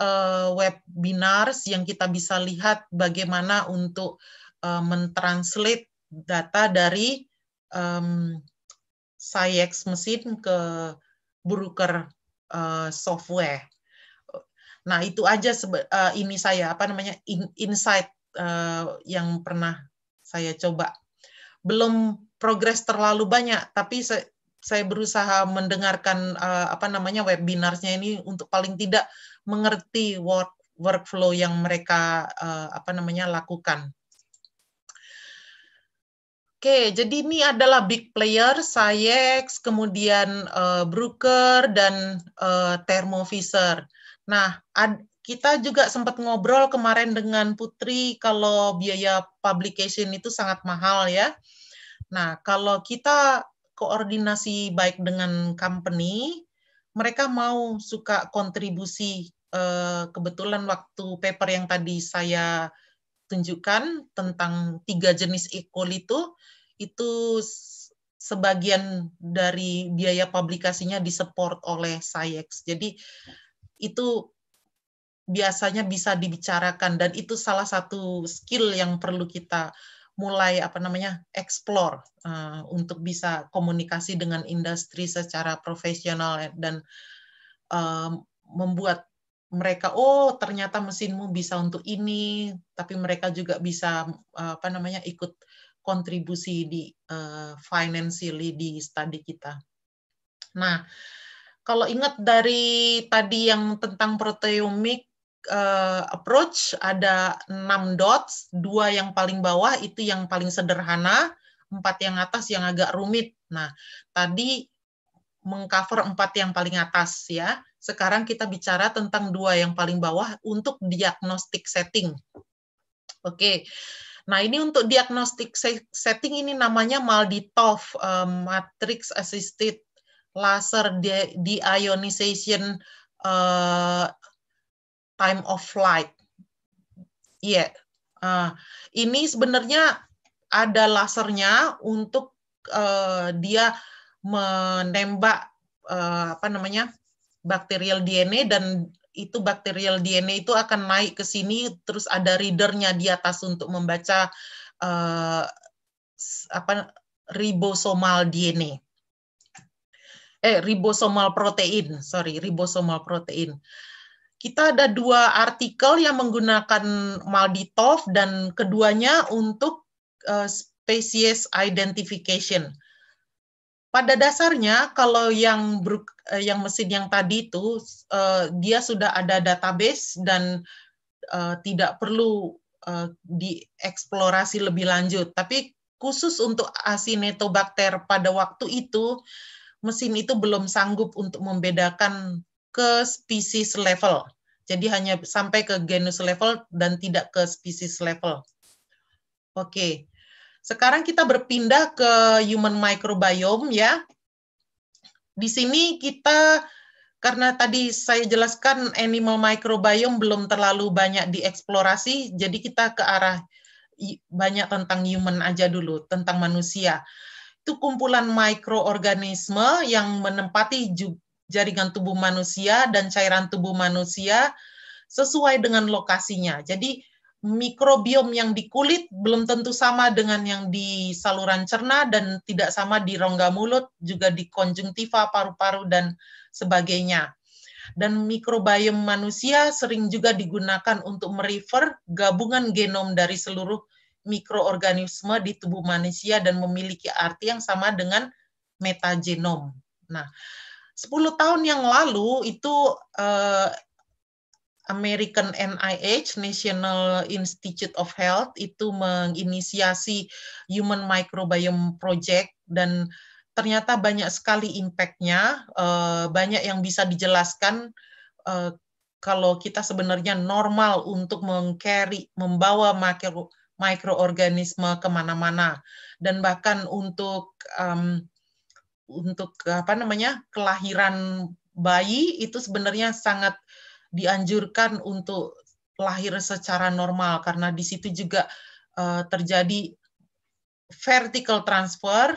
uh, webinars yang kita bisa lihat bagaimana untuk uh, mentranslate data dari um, SciEx mesin ke broker uh, software. Nah itu aja uh, ini saya apa namanya in insight uh, yang pernah saya coba. Belum progres terlalu banyak, tapi saya berusaha mendengarkan uh, apa namanya webinarnya ini untuk paling tidak mengerti work workflow yang mereka uh, apa namanya lakukan. Oke, jadi ini adalah big player, Sayex, kemudian uh, Bruker dan uh, Thermovisor. Nah, ad, kita juga sempat ngobrol kemarin dengan Putri kalau biaya publication itu sangat mahal ya. Nah, kalau kita koordinasi baik dengan company, mereka mau suka kontribusi eh, kebetulan waktu paper yang tadi saya tunjukkan tentang tiga jenis E. coli itu itu sebagian dari biaya publikasinya disupport oleh SciEx. Jadi itu biasanya bisa dibicarakan dan itu salah satu skill yang perlu kita mulai apa namanya explore uh, untuk bisa komunikasi dengan industri secara profesional dan uh, membuat mereka oh ternyata mesinmu bisa untuk ini tapi mereka juga bisa uh, apa namanya ikut kontribusi di uh, financially di studi kita. Nah, kalau ingat dari tadi yang tentang proteomik uh, approach ada enam dots, dua yang paling bawah itu yang paling sederhana, empat yang atas yang agak rumit. Nah, tadi mengcover empat yang paling atas ya. Sekarang kita bicara tentang dua yang paling bawah untuk diagnostik setting. Oke. Okay. Nah, ini untuk diagnostik setting ini namanya Malditov TOF eh, Matrix Assisted Laser Deionization eh, time of flight. Iya, yeah. uh, ini sebenarnya ada lasernya untuk uh, dia menembak uh, apa namanya bakterial DNA dan itu bakterial DNA itu akan naik ke sini terus ada readernya di atas untuk membaca uh, apa ribosomal DNA eh ribosomal protein sorry ribosomal protein kita ada dua artikel yang menggunakan Malditov dan keduanya untuk uh, eh, species identification. Pada dasarnya kalau yang uh, yang mesin yang tadi itu uh, dia sudah ada database dan uh, tidak perlu uh, dieksplorasi lebih lanjut. Tapi khusus untuk Acinetobacter pada waktu itu mesin itu belum sanggup untuk membedakan ke species level. Jadi hanya sampai ke genus level dan tidak ke species level. Oke. Sekarang kita berpindah ke human microbiome ya. Di sini kita karena tadi saya jelaskan animal microbiome belum terlalu banyak dieksplorasi, jadi kita ke arah banyak tentang human aja dulu, tentang manusia. Itu kumpulan mikroorganisme yang menempati jaringan tubuh manusia dan cairan tubuh manusia sesuai dengan lokasinya. Jadi mikrobiom yang di kulit belum tentu sama dengan yang di saluran cerna dan tidak sama di rongga mulut, juga di konjungtiva, paru-paru dan sebagainya. Dan mikrobiom manusia sering juga digunakan untuk merefer gabungan genom dari seluruh mikroorganisme di tubuh manusia dan memiliki arti yang sama dengan metagenom. Nah, 10 tahun yang lalu itu uh, American NIH National Institute of Health itu menginisiasi Human Microbiome Project dan ternyata banyak sekali impactnya, uh, banyak yang bisa dijelaskan uh, kalau kita sebenarnya normal untuk mengcarry, membawa makro, mikroorganisme kemana-mana, dan bahkan untuk um, untuk apa namanya kelahiran bayi itu sebenarnya sangat dianjurkan untuk lahir secara normal karena di situ juga uh, terjadi vertical transfer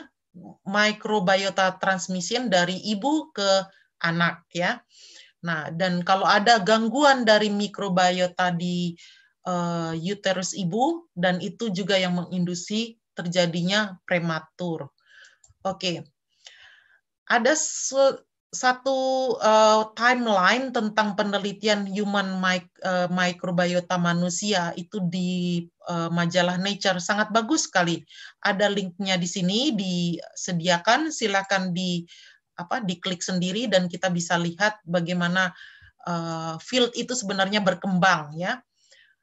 microbiota transmission dari ibu ke anak ya. Nah, dan kalau ada gangguan dari mikrobiota di uh, uterus ibu dan itu juga yang mengindusi terjadinya prematur. Oke. Okay ada satu uh, timeline tentang penelitian human mic uh, microbiota manusia itu di uh, majalah Nature sangat bagus sekali. Ada linknya di sini disediakan, silakan di apa diklik sendiri dan kita bisa lihat bagaimana uh, field itu sebenarnya berkembang ya.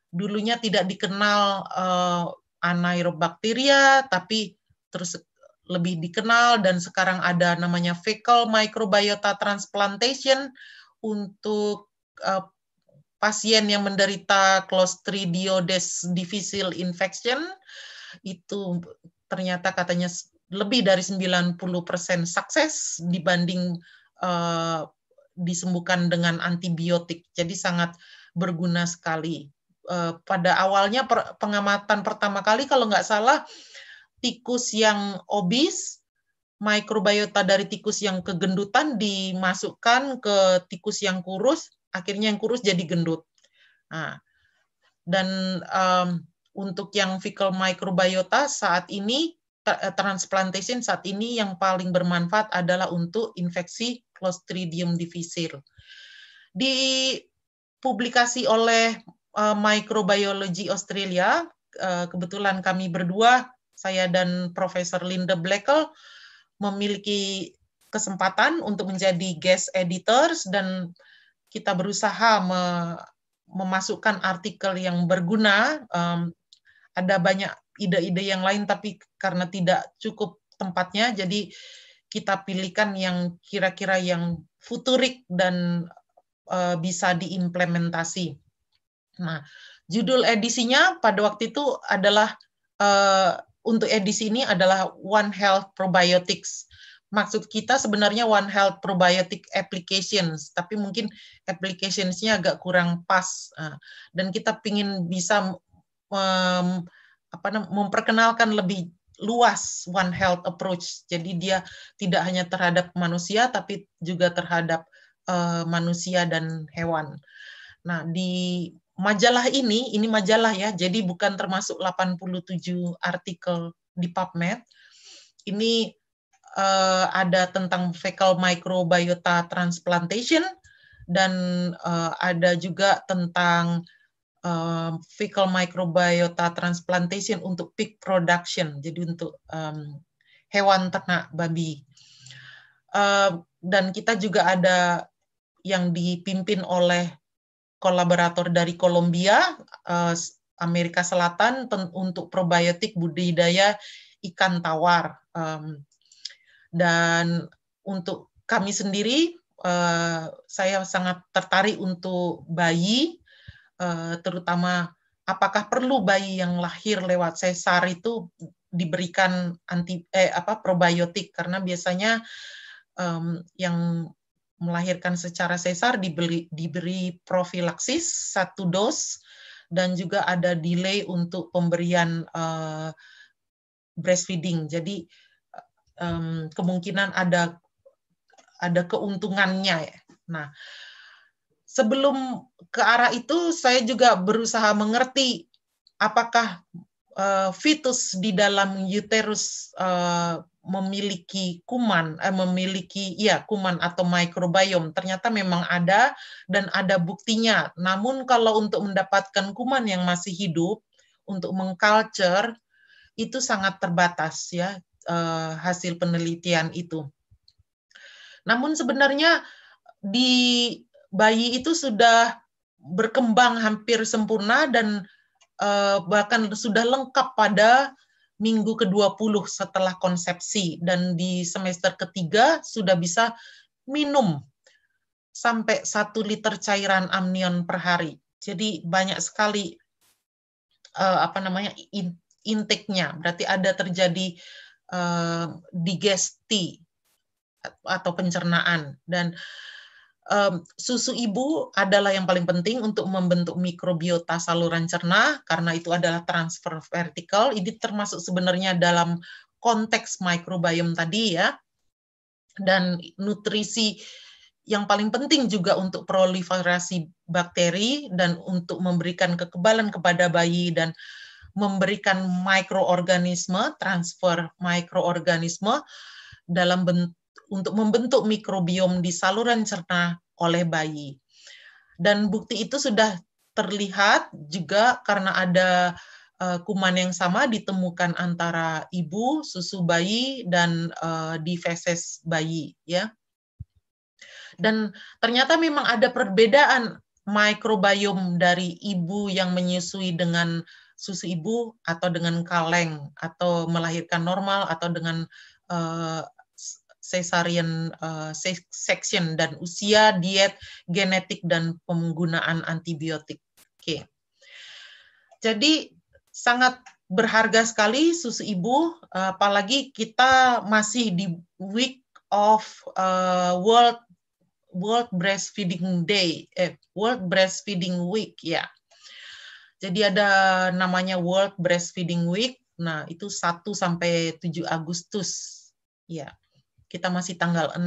Dulunya tidak dikenal uh, anaerob tapi terus lebih dikenal dan sekarang ada namanya fecal microbiota transplantation untuk uh, pasien yang menderita Clostridioides difficile infection itu ternyata katanya lebih dari 90% sukses dibanding uh, disembuhkan dengan antibiotik. Jadi sangat berguna sekali. Uh, pada awalnya per, pengamatan pertama kali kalau nggak salah uh, tikus yang obis, mikrobiota dari tikus yang kegendutan dimasukkan ke tikus yang kurus, akhirnya yang kurus jadi gendut. Nah, dan um, untuk yang fecal microbiota saat ini eh, transplantation saat ini yang paling bermanfaat adalah untuk infeksi Clostridium difficile. Dipublikasi oleh eh, Microbiology Australia, eh, kebetulan kami berdua saya dan Profesor Linda Blackel memiliki kesempatan untuk menjadi guest editors dan kita berusaha me memasukkan artikel yang berguna. Um, ada banyak ide-ide yang lain, tapi karena tidak cukup tempatnya, jadi kita pilihkan yang kira-kira yang futurik dan uh, bisa diimplementasi. Nah, judul edisinya pada waktu itu adalah uh, untuk edisi ini adalah One Health Probiotics. Maksud kita sebenarnya One Health Probiotic Applications, tapi mungkin applications-nya agak kurang pas. Ah, dan kita ingin bisa um, apa memperkenalkan lebih luas one health approach. Jadi dia tidak hanya terhadap manusia tapi juga terhadap uh, manusia dan hewan. Nah, di majalah ini, ini majalah ya, jadi bukan termasuk 87 artikel di PubMed. Ini uh, ada tentang fecal microbiota transplantation dan uh, ada juga tentang uh, fecal microbiota transplantation untuk pig production, jadi untuk um, hewan ternak babi. Uh, dan kita juga ada yang dipimpin oleh kolaborator dari Kolombia, eh, Amerika Selatan untuk probiotik budidaya ikan tawar. dan untuk kami sendiri, eh, saya sangat tertarik untuk bayi, eh, terutama apakah perlu bayi yang lahir lewat sesar itu diberikan anti eh apa probiotik karena biasanya um, yang melahirkan secara sesar diberi, diberi profilaksis satu dos dan juga ada delay untuk pemberian uh, breastfeeding. Jadi um, kemungkinan ada ada keuntungannya ya. Nah, sebelum ke arah itu saya juga berusaha mengerti apakah uh, eh, fetus di dalam uterus uh, memiliki kuman, eh, memiliki ya kuman atau mikrobiom ternyata memang ada dan ada buktinya. Namun kalau untuk mendapatkan kuman yang masih hidup untuk mengculture itu sangat terbatas ya eh, hasil penelitian itu. Namun sebenarnya di bayi itu sudah berkembang hampir sempurna dan eh, bahkan sudah lengkap pada minggu ke-20 setelah konsepsi dan di semester ketiga sudah bisa minum sampai satu liter cairan amnion per hari. Jadi banyak sekali uh, apa namanya in, intake-nya. Berarti ada terjadi uh, digesti atau pencernaan dan um, susu ibu adalah yang paling penting untuk membentuk mikrobiota saluran cerna karena itu adalah transfer vertikal. Ini termasuk sebenarnya dalam konteks mikrobiom tadi ya. Dan nutrisi yang paling penting juga untuk proliferasi bakteri dan untuk memberikan kekebalan kepada bayi dan memberikan mikroorganisme, transfer mikroorganisme dalam bentuk untuk membentuk mikrobiom di saluran cerna oleh bayi. Dan bukti itu sudah terlihat juga karena ada eh, kuman yang sama ditemukan antara ibu, susu bayi dan eh, di feses bayi ya. Dan ternyata memang ada perbedaan mikrobiom dari ibu yang menyusui dengan susu ibu atau dengan kaleng atau melahirkan normal atau dengan eh, cesarean uh, section dan usia, diet, genetik dan penggunaan antibiotik. Oke. Okay. Jadi sangat berharga sekali susu ibu eh, apalagi kita masih di week of uh, world world breastfeeding day eh world breastfeeding week ya. Jadi ada namanya World Breastfeeding Week. Nah, itu 1 sampai tujuh Agustus. Ya. Kita masih tanggal 6.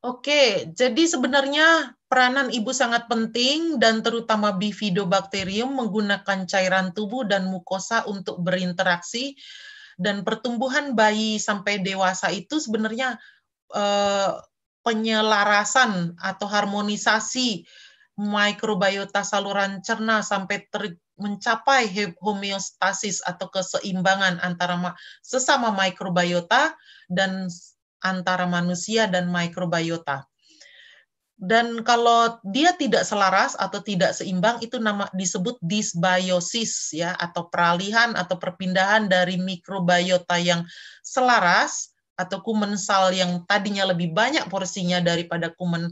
Oke, jadi sebenarnya peranan ibu sangat penting dan terutama bifidobakterium menggunakan cairan tubuh dan mukosa untuk berinteraksi dan pertumbuhan bayi sampai dewasa itu sebenarnya eh, penyelarasan atau harmonisasi mikrobiota saluran cerna sampai ter, mencapai homeostasis atau keseimbangan antara sesama mikrobiota dan antara manusia dan mikrobiota. Dan kalau dia tidak selaras atau tidak seimbang itu nama disebut disbiosis ya atau peralihan atau perpindahan dari mikrobiota yang selaras atau kumensal yang tadinya lebih banyak porsinya daripada kumen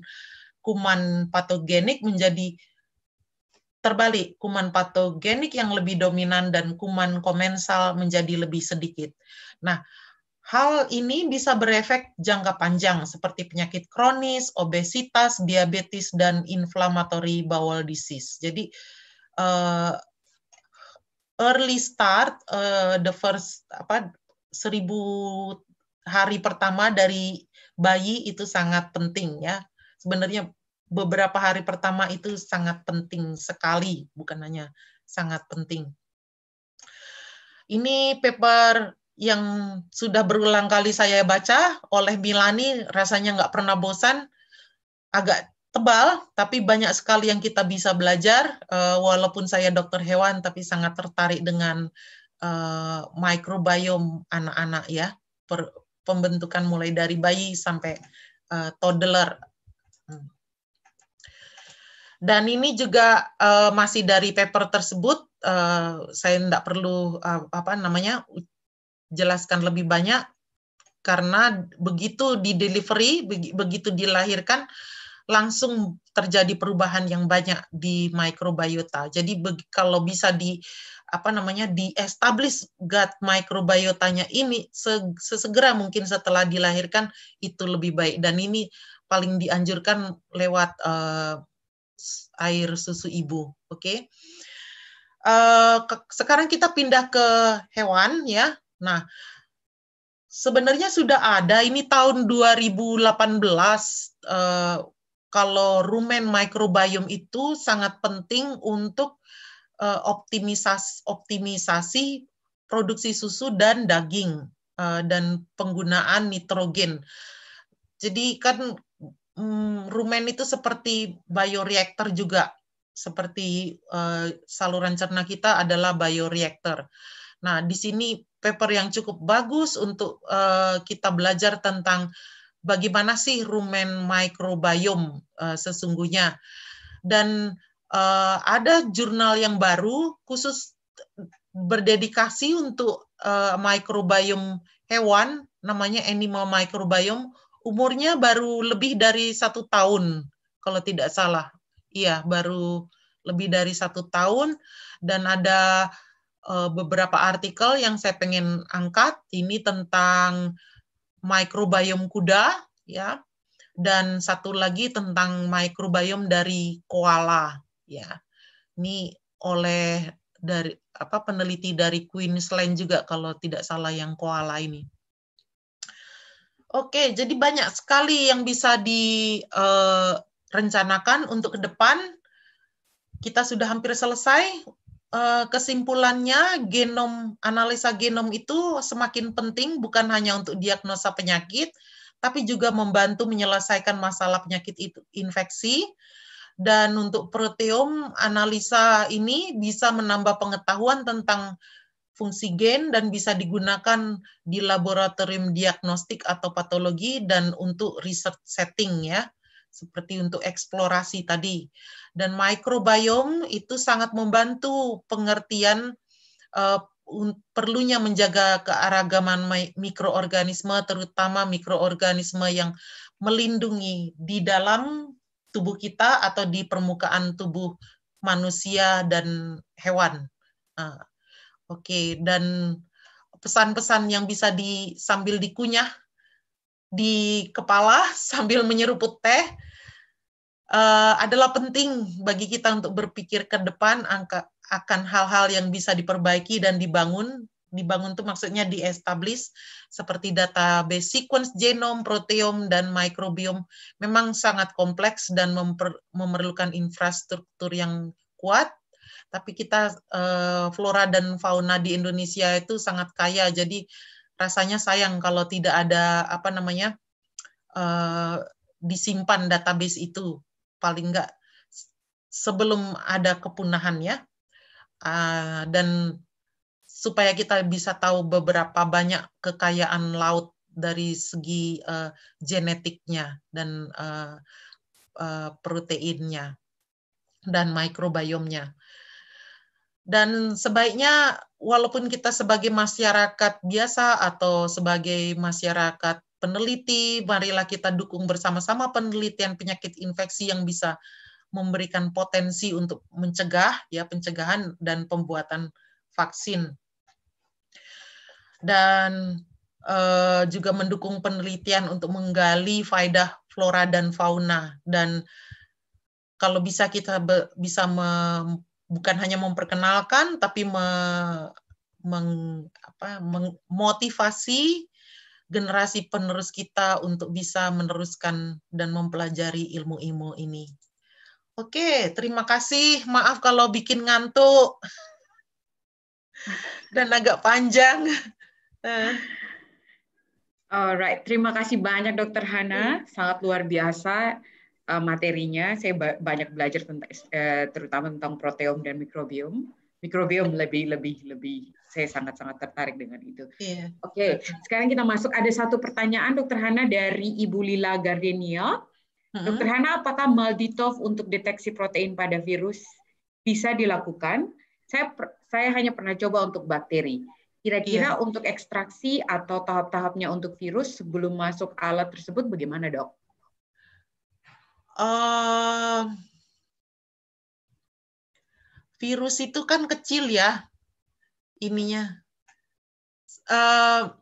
kuman patogenik menjadi terbalik, kuman patogenik yang lebih dominan dan kuman komensal menjadi lebih sedikit. Nah, hal ini bisa berefek jangka panjang seperti penyakit kronis, obesitas, diabetes, dan inflammatory bowel disease. Jadi, uh, early start, uh, the first apa seribu hari pertama dari bayi itu sangat penting ya. Sebenarnya beberapa hari pertama itu sangat penting sekali, bukan hanya sangat penting. Ini paper yang sudah berulang kali saya baca oleh Milani, rasanya nggak pernah bosan, agak tebal, tapi banyak sekali yang kita bisa belajar. Eh, walaupun saya dokter hewan, tapi sangat tertarik dengan eh, mikrobiom anak-anak ya, pembentukan mulai dari bayi sampai eh, toddler. Hmm. Dan ini juga uh, masih dari paper tersebut, uh, saya tidak perlu uh, apa namanya jelaskan lebih banyak karena begitu di delivery, begitu dilahirkan langsung terjadi perubahan yang banyak di microbiota. Jadi kalau bisa di apa namanya di establish gut microbiotanya ini sesegera mungkin setelah dilahirkan itu lebih baik dan ini paling dianjurkan lewat uh, air susu ibu. Oke. Okay? Uh, eh, sekarang kita pindah ke hewan ya. Nah, sebenarnya sudah ada ini tahun 2018 uh, eh, kalau rumen mikrobiom itu sangat penting untuk uh, eh, optimisasi optimisasi produksi susu dan daging uh, dan penggunaan nitrogen. Jadi kan hmm, rumen itu seperti bioreaktor juga, seperti uh, saluran cerna kita adalah bioreaktor. Nah, di sini paper yang cukup bagus untuk uh, kita belajar tentang bagaimana sih rumen mikrobiom uh, eh, sesungguhnya. Dan uh, ada jurnal yang baru khusus berdedikasi untuk uh, mikrobiom hewan namanya Animal Microbiome umurnya baru lebih dari satu tahun kalau tidak salah. Iya, baru lebih dari satu tahun dan ada eh, beberapa artikel yang saya pengen angkat ini tentang mikrobiom kuda ya dan satu lagi tentang mikrobiom dari koala ya ini oleh dari apa peneliti dari Queensland juga kalau tidak salah yang koala ini Oke, jadi banyak sekali yang bisa direncanakan eh, uh, untuk ke depan. Kita sudah hampir selesai. Uh, kesimpulannya, genom analisa genom itu semakin penting bukan hanya untuk diagnosa penyakit, tapi juga membantu menyelesaikan masalah penyakit itu, infeksi. Dan untuk proteom, analisa ini bisa menambah pengetahuan tentang fungsi gen dan bisa digunakan di laboratorium diagnostik atau patologi dan untuk research setting ya seperti untuk eksplorasi tadi. Dan microbiome itu sangat membantu pengertian uh, perlunya menjaga kearagaman mikroorganisme, terutama mikroorganisme yang melindungi di dalam tubuh kita atau di permukaan tubuh manusia dan hewan. Nah, Oke, dan pesan-pesan yang bisa di sambil dikunyah di kepala sambil menyeruput teh uh, adalah penting bagi kita untuk berpikir ke depan angka, akan hal-hal yang bisa diperbaiki dan dibangun. Dibangun itu maksudnya di-establish seperti database sequence genom, proteom, dan mikrobiom memang sangat kompleks dan memper, memerlukan infrastruktur yang kuat tapi kita uh, flora dan fauna di Indonesia itu sangat kaya jadi rasanya sayang kalau tidak ada apa namanya uh, disimpan database itu paling enggak sebelum ada ya uh, dan supaya kita bisa tahu beberapa banyak kekayaan laut dari segi uh, genetiknya dan uh, uh, proteinnya dan mikrobiomnya dan sebaiknya walaupun kita sebagai masyarakat biasa atau sebagai masyarakat peneliti, marilah kita dukung bersama-sama penelitian penyakit infeksi yang bisa memberikan potensi untuk mencegah ya pencegahan dan pembuatan vaksin. Dan e, juga mendukung penelitian untuk menggali faedah flora dan fauna dan kalau bisa kita be, bisa mem, bukan hanya memperkenalkan tapi me, meng, apa, memotivasi generasi penerus kita untuk bisa meneruskan dan mempelajari ilmu-ilmu ini. Oke, terima kasih. Maaf kalau bikin ngantuk dan agak panjang. Alright, terima kasih banyak Dokter Hana, sangat luar biasa. Eh, materinya saya banyak belajar tentang eh, terutama tentang proteom dan mikrobiom mikrobiom lebih lebih lebih saya sangat sangat tertarik dengan itu. Yeah. Oke, okay. sekarang kita masuk ada satu pertanyaan Dokter Hana dari Ibu Lila Gardenia. Uh-huh. Dokter Hana, apakah Malditov untuk deteksi protein pada virus bisa dilakukan? Saya saya hanya pernah coba untuk bakteri. Kira-kira yeah. untuk ekstraksi atau tahap-tahapnya untuk virus sebelum masuk alat tersebut bagaimana dok? uh, virus itu kan kecil ya ininya. Uh,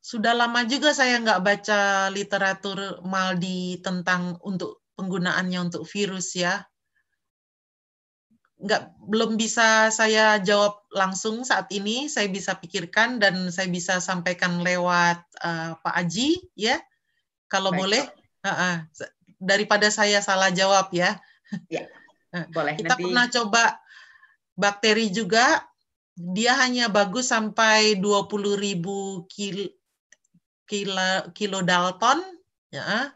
sudah lama juga saya nggak baca literatur Maldi tentang untuk penggunaannya untuk virus ya. Nggak, belum bisa saya jawab langsung saat ini. Saya bisa pikirkan dan saya bisa sampaikan lewat uh, Pak Aji ya, kalau Baik. boleh. Uh -uh daripada saya salah jawab ya. Ya, nah, boleh. Kita nanti... pernah coba bakteri juga, dia hanya bagus sampai 20 ribu kilo, kilo, kilo dalton, ya.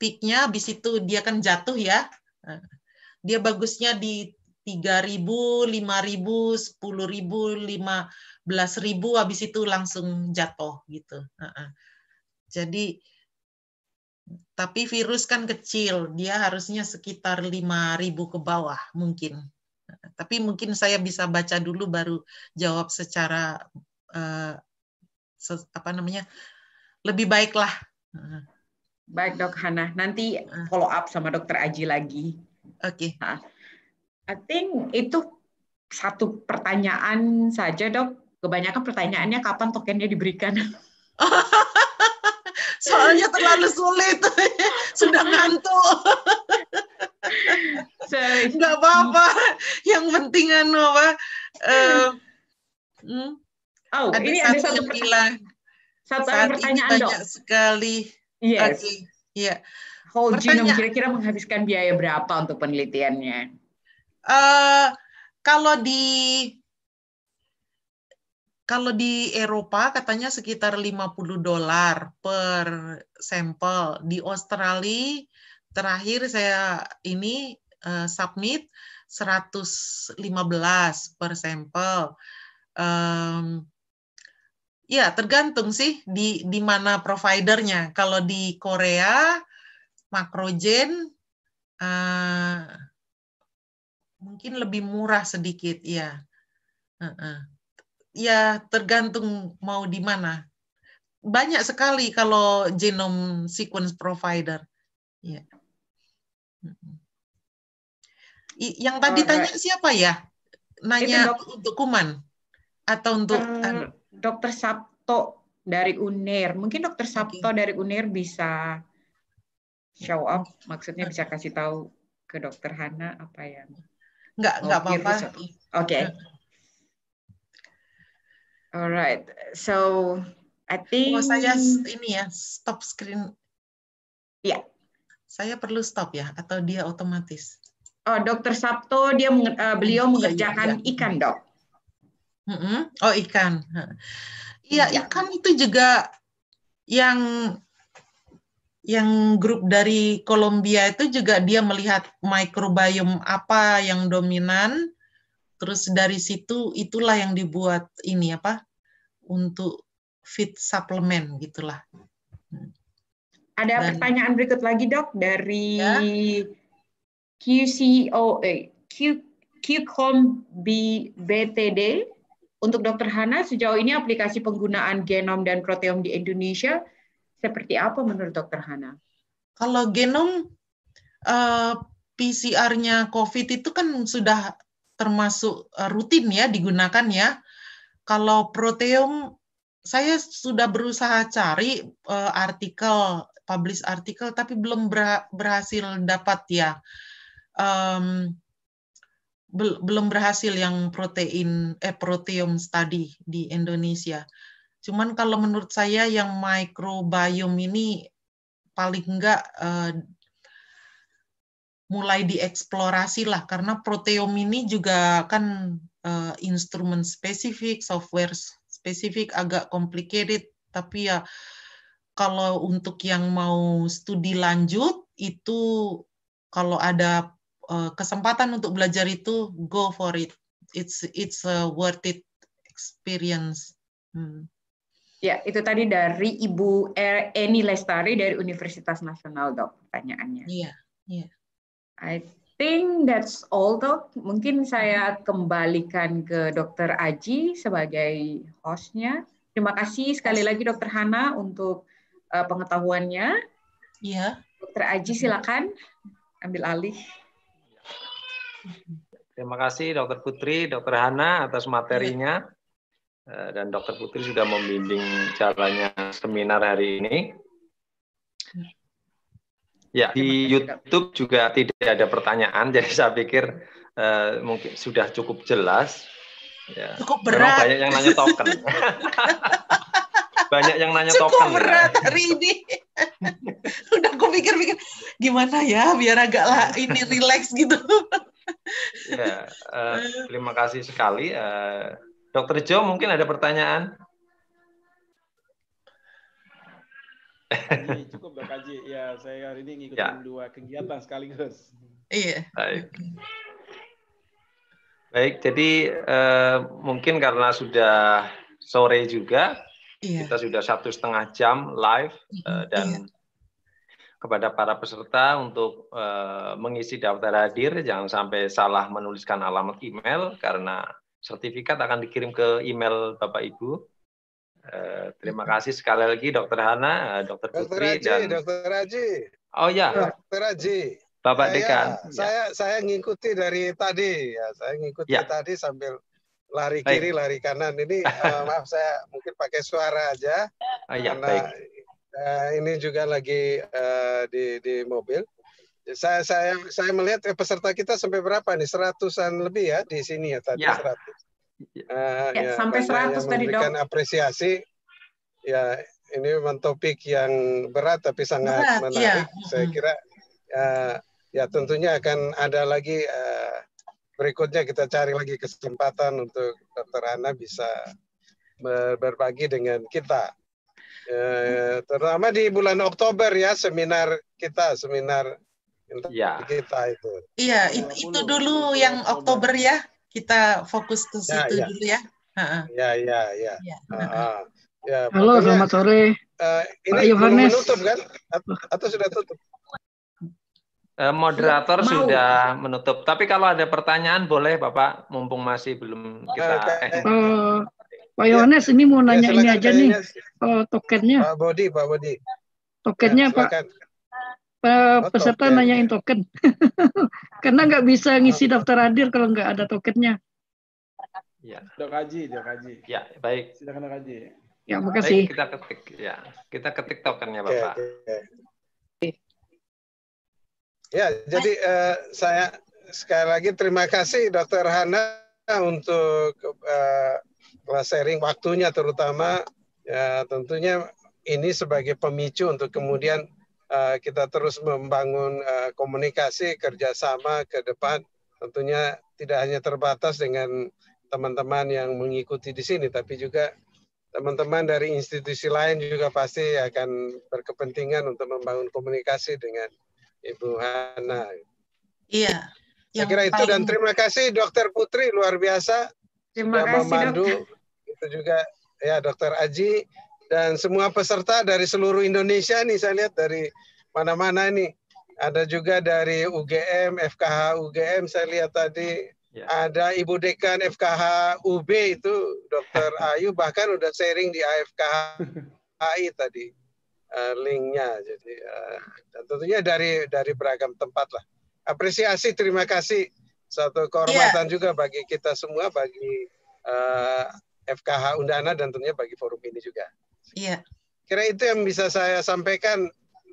Peaknya habis itu dia kan jatuh ya. Nah, dia bagusnya di 3.000, 5.000, 10.000, 15.000 habis itu langsung jatuh gitu. Nah, jadi tapi virus kan kecil, dia harusnya sekitar 5.000 ke bawah mungkin. Tapi mungkin saya bisa baca dulu baru jawab secara uh, apa namanya? lebih baiklah. Baik Dok Hana, nanti eh. follow up sama Dokter Aji lagi. Oke. Okay. I think itu satu pertanyaan saja dok. Kebanyakan pertanyaannya kapan tokennya diberikan. soalnya terlalu sulit sudah ngantuk nggak apa-apa yang penting anu apa uh, oh ada ini satu ada satu bilang satu Saat ini banyak dong. sekali yes. ya whole genome kira-kira menghabiskan biaya berapa untuk penelitiannya uh, kalau di kalau di Eropa katanya sekitar 50 dolar per sampel. Di Australia terakhir saya ini uh, submit 115 per sampel. Um, ya, tergantung sih di di mana providernya. Kalau di Korea Macrogen uh, mungkin lebih murah sedikit ya. Uh -uh ya tergantung mau di mana. Banyak sekali kalau genome sequence provider. Ya. Yang tadi oh, tanya siapa ya? Nanya dok- untuk kuman atau untuk uh, Dokter Sabto dari UNER. Mungkin Dokter Sabto okay. dari UNER bisa show up, maksudnya bisa kasih tahu ke Dokter Hana apa yang nggak nggak apa-apa. Oke. Okay. Alright, so I think. Oh, saya ini ya stop screen. Ya. Yeah. Saya perlu stop ya atau dia otomatis? Oh, Dokter Sabto dia uh, beliau iya, iya, mengerjakan yeah, yeah, ikan dok. Mm -hmm. Oh ikan. Iya yeah. ikan itu juga yang yang grup dari Kolombia itu juga dia melihat mikrobiom apa yang dominan Terus dari situ itulah yang dibuat ini apa untuk fit suplemen gitulah. Ada Dan, pertanyaan berikut lagi dok dari ya? QCO Q QCOM BTD untuk Dokter Hana sejauh ini aplikasi penggunaan genom dan proteom di Indonesia seperti apa menurut Dokter Hana? Kalau genom uh, eh, PCR-nya COVID itu kan sudah termasuk eh, rutin ya digunakan ya. Kalau proteom saya sudah berusaha cari uh, artikel, publish artikel tapi belum berhasil dapat ya. Um, belum berhasil yang protein eh proteom study di Indonesia. Cuman kalau menurut saya yang microbiome ini paling enggak uh, mulai dieksplorasi lah karena proteom ini juga kan uh, instrumen spesifik, software spesifik agak complicated tapi ya kalau untuk yang mau studi lanjut itu kalau ada uh, kesempatan untuk belajar itu go for it. It's it's a worth it experience. Hmm. Ya, itu tadi dari Ibu er-, Eni Lestari dari Universitas Nasional, Dok, pertanyaannya. Iya, iya. I think that's all dok. Mungkin saya kembalikan ke Dr. Aji sebagai hostnya. Terima kasih sekali lagi Dokter Hana untuk uh, pengetahuannya. Iya. Dokter Aji silakan ambil alih. Terima kasih Dokter Putri, Dokter Hana atas materinya iya. eh, dan Dokter Putri sudah membimbing caranya seminar hari ini. Ya, di YouTube juga tidak ada pertanyaan, jadi saya pikir uh, mungkin sudah cukup jelas. Ya. Cukup berat. Karena banyak yang nanya token. banyak yang nanya cukup token. Cukup ya. berat ya. hari ini. Udah aku pikir-pikir, gimana ya biar agak lah ini relax gitu. ya, uh, terima kasih sekali. Uh, Dokter Jo, mungkin ada pertanyaan? cukup berkaji kaji. Ya, saya hari ini ngikutin ya. dua kegiatan sekaligus. Iya. Baik. Baik, jadi uh, mungkin karena sudah sore juga, iya. kita sudah satu setengah jam live uh, dan iya. kepada para peserta untuk uh, mengisi daftar hadir, jangan sampai salah menuliskan alamat email karena sertifikat akan dikirim ke email Bapak Ibu. Eh, terima kasih sekali lagi Dokter Hana, eh, Dokter Putri Raji, dan Dokter Raji. Oh ya. Dokter Raji. Bapak saya, Dekan. Ya. Saya ya. saya ngikuti dari tadi ya, saya ngikuti ya. tadi sambil lari baik. kiri, lari kanan. Ini uh, maaf saya mungkin pakai suara aja. Oh, ya, karena baik. Uh, ini juga lagi uh, di di mobil. Saya saya saya melihat peserta kita sampai berapa nih? Seratusan lebih ya di sini ya tadi ya. seratus. Iya. Ya, ya, ya, sampai 100 tadi dok. apresiasi ya ini memang topik yang berat tapi sangat berat, iya. menarik. Ya. Saya kira ya, ya tentunya akan ada lagi uh, berikutnya kita cari lagi kesempatan untuk Dokter Ana bisa berbagi dengan kita. Uh, terutama di bulan Oktober ya seminar kita seminar ya. kita itu. Iya, itu dulu yang Oktober ya kita fokus ke ya, situ ya, ya. dulu ya. Ha-ha. Ya, ya, ya. ya. ya Halo, pokoknya, selamat sore. Uh, ini Pak Yohanes. menutup kan? Atau, atau sudah tutup? Uh, moderator Mau. sudah menutup. Tapi kalau ada pertanyaan boleh Bapak, mumpung masih belum kita. Uh, uh Pak ya. Yohanes, ya. ini mau ya, nanya ya, ini aja nih, uh, tokennya. Pak Bodi, Pak Bodi. Tokennya ya, Pak peserta oh, nanyain token karena nggak bisa ngisi daftar hadir kalau nggak ada tokennya. Ya. Dok Haji, Dok Haji. Ya, baik. Silakan Dok Haji. Ya, makasih. Baik, kita ketik ya. Kita ketik tokennya Bapak. Okay, okay. Ya, jadi uh, saya sekali lagi terima kasih Dokter Hana untuk uh, sharing waktunya terutama ya tentunya ini sebagai pemicu untuk kemudian Eh, kita terus membangun eh, komunikasi kerjasama ke depan tentunya tidak hanya terbatas dengan teman-teman yang mengikuti di sini tapi juga teman-teman dari institusi lain juga pasti akan berkepentingan untuk membangun komunikasi dengan Ibu Hana. Iya. Saya kira itu dan terima kasih Dokter Putri luar biasa. Terima kasih memandu. Dokter. Itu juga ya Dokter Aji dan semua peserta dari seluruh Indonesia nih saya lihat dari mana-mana nih ada juga dari UGM, FKH UGM saya lihat tadi ya. ada Ibu Dekan FKH UB itu Dr. Ayu bahkan udah sharing di AFKH AI tadi uh, linknya jadi uh, dan tentunya dari dari beragam tempat lah apresiasi terima kasih satu kehormatan ya. juga bagi kita semua bagi uh, eh, FKH Undana dan tentunya bagi forum ini juga. Iya. Kira itu yang bisa saya sampaikan,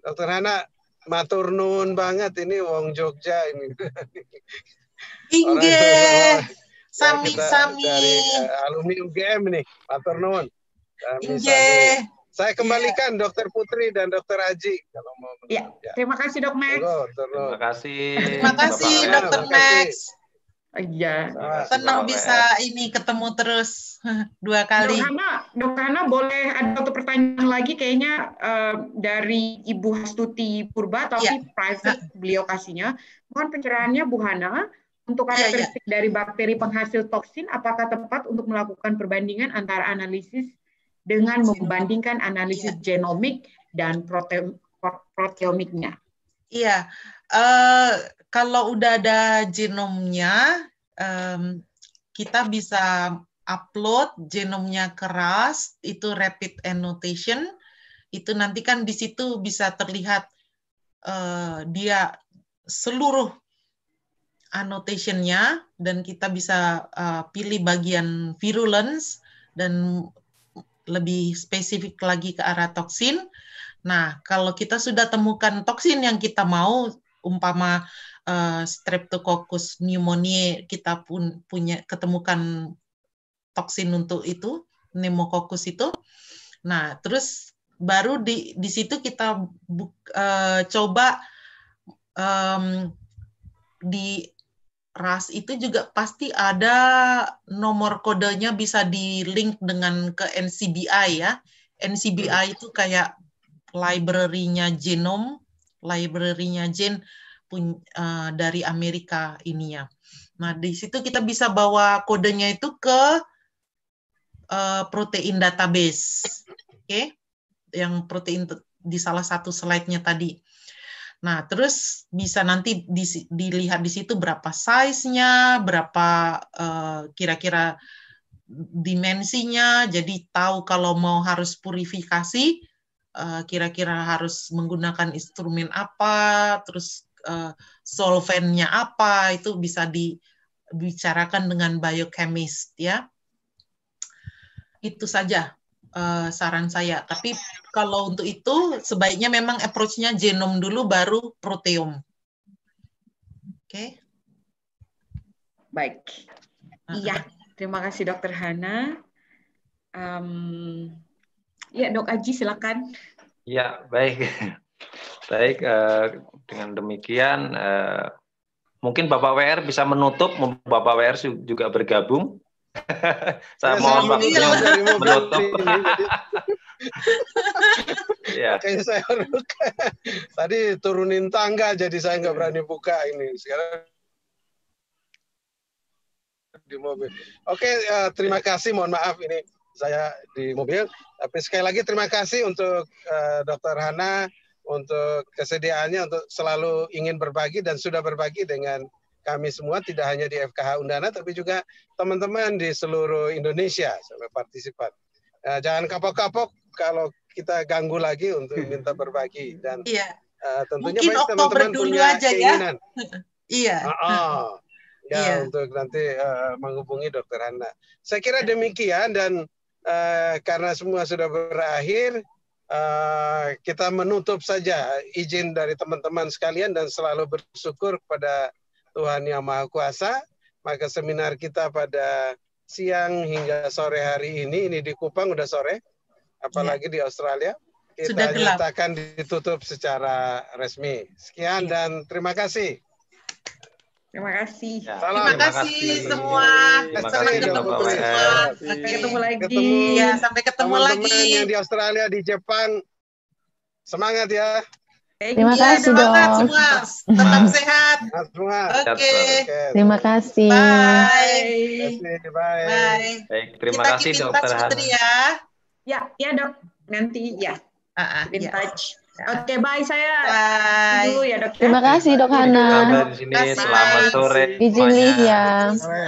Dokter Hana. Matur banget ini Wong Jogja ini. Inge, Sami-sami. Dari uh, eh, alumni UGM nih, Matur nuwun. Saya iya. kembalikan ya. Dokter Putri dan Dokter Aji kalau mau. Iya. Ya. Terima kasih Dok Max. Terima kasih. Terima kasih Dokter Max. Iya. Senang bisa ini ketemu terus dua kali. Dohana, boleh ada satu pertanyaan lagi kayaknya uh, dari Ibu Hastuti Purba tapi ya. private ah. beliau kasihnya. Mohon pencerahannya Bu Hana untuk iya, iya. karakteristik ya, ya. dari bakteri penghasil toksin apakah tepat untuk melakukan perbandingan antara analisis dengan membandingkan analisis ya. genomik dan prote proteomiknya? Iya. Uh, kalau udah ada genomnya, um, kita bisa upload genomnya keras itu rapid annotation, itu nanti kan di situ bisa terlihat uh, dia seluruh annotationnya dan kita bisa uh, pilih bagian virulence dan lebih spesifik lagi ke arah toksin. Nah, kalau kita sudah temukan toksin yang kita mau, umpama uh, streptococcus pneumoniae kita pun punya ketemukan toksin untuk itu pneumococcus itu. Nah, terus baru di di situ kita buk, uh, coba um, di ras itu juga pasti ada nomor kodenya bisa di link dengan ke NCBI ya. NCBI itu kayak library-nya genom, library-nya gen uh, dari Amerika ini ya. Nah, di situ kita bisa bawa kodenya itu ke uh, protein database. Oke. Okay? Yang protein di salah satu slide-nya tadi. Nah, terus bisa nanti di, dilihat di situ berapa size-nya, berapa eh, kira-kira uh, dimensinya, jadi tahu kalau mau harus purifikasi, kira kira harus menggunakan instrumen apa, terus uh, eh, solvennya apa itu bisa dibicarakan dengan biochemist ya itu saja uh, saran saya tapi kalau untuk itu sebaiknya memang approach-nya genom dulu baru proteom oke okay? baik uh -huh. iya terima kasih dokter Hana um, ya dok Aji silakan ya baik Baik, eh, dengan demikian eh, mungkin Bapak WR bisa menutup, Bapak WR juga bergabung. saya iya, ya, mohon Pak untuk menutup. ya. kayaknya saya harus Tadi turunin tangga jadi saya nggak berani buka ini. Sekarang di mobil. Oke, uh, terima kasih. Mohon maaf ini saya di mobil. Tapi sekali lagi terima kasih untuk uh, eh, Dr. Hana untuk kesediaannya untuk selalu ingin berbagi dan sudah berbagi dengan kami semua tidak hanya di FKH Undana tapi juga teman-teman di seluruh Indonesia sebagai partisipan. Nah, jangan kapok-kapok kalau kita ganggu lagi untuk minta berbagi dan iya. uh, tentunya Mungkin baik teman-teman punya aja ya. keinginan. Ya. iya. Oh, oh. Ya iya. untuk nanti uh, menghubungi Dokter Hana. Saya kira iya. demikian dan uh, karena semua sudah berakhir, uh, kita menutup saja izin dari teman-teman sekalian dan selalu bersyukur kepada Tuhan Yang Maha Kuasa. Maka seminar kita pada siang hingga sore hari ini, ini di Kupang udah sore, apalagi ya. di Australia, kita Sudah nyatakan ditutup secara resmi. Sekian ya. dan terima kasih. Terima kasih. Ya, terima, terima kasih, kasih semua. Terima sampai kasih ketemu semua. Sampai ketemu lagi. Ketemu, ya, sampai ketemu teman -teman lagi. Yang di Australia, di Jepang. Semangat ya. Terima ya, kasih semangat dong. Semua. Tetap sehat. Oke. Okay. Terima kasih. Bye. Bye. Bye. Baik, terima kita kasih dokter. Kita ya. Ya, ya dok. Nanti ya. Uh -uh, in yeah. touch. Oke, okay, bye saya. Bye. Dulu ya, dokter. Ya. Terima kasih, Dok Hana. Terima kasih. Selamat sore. Izin ya.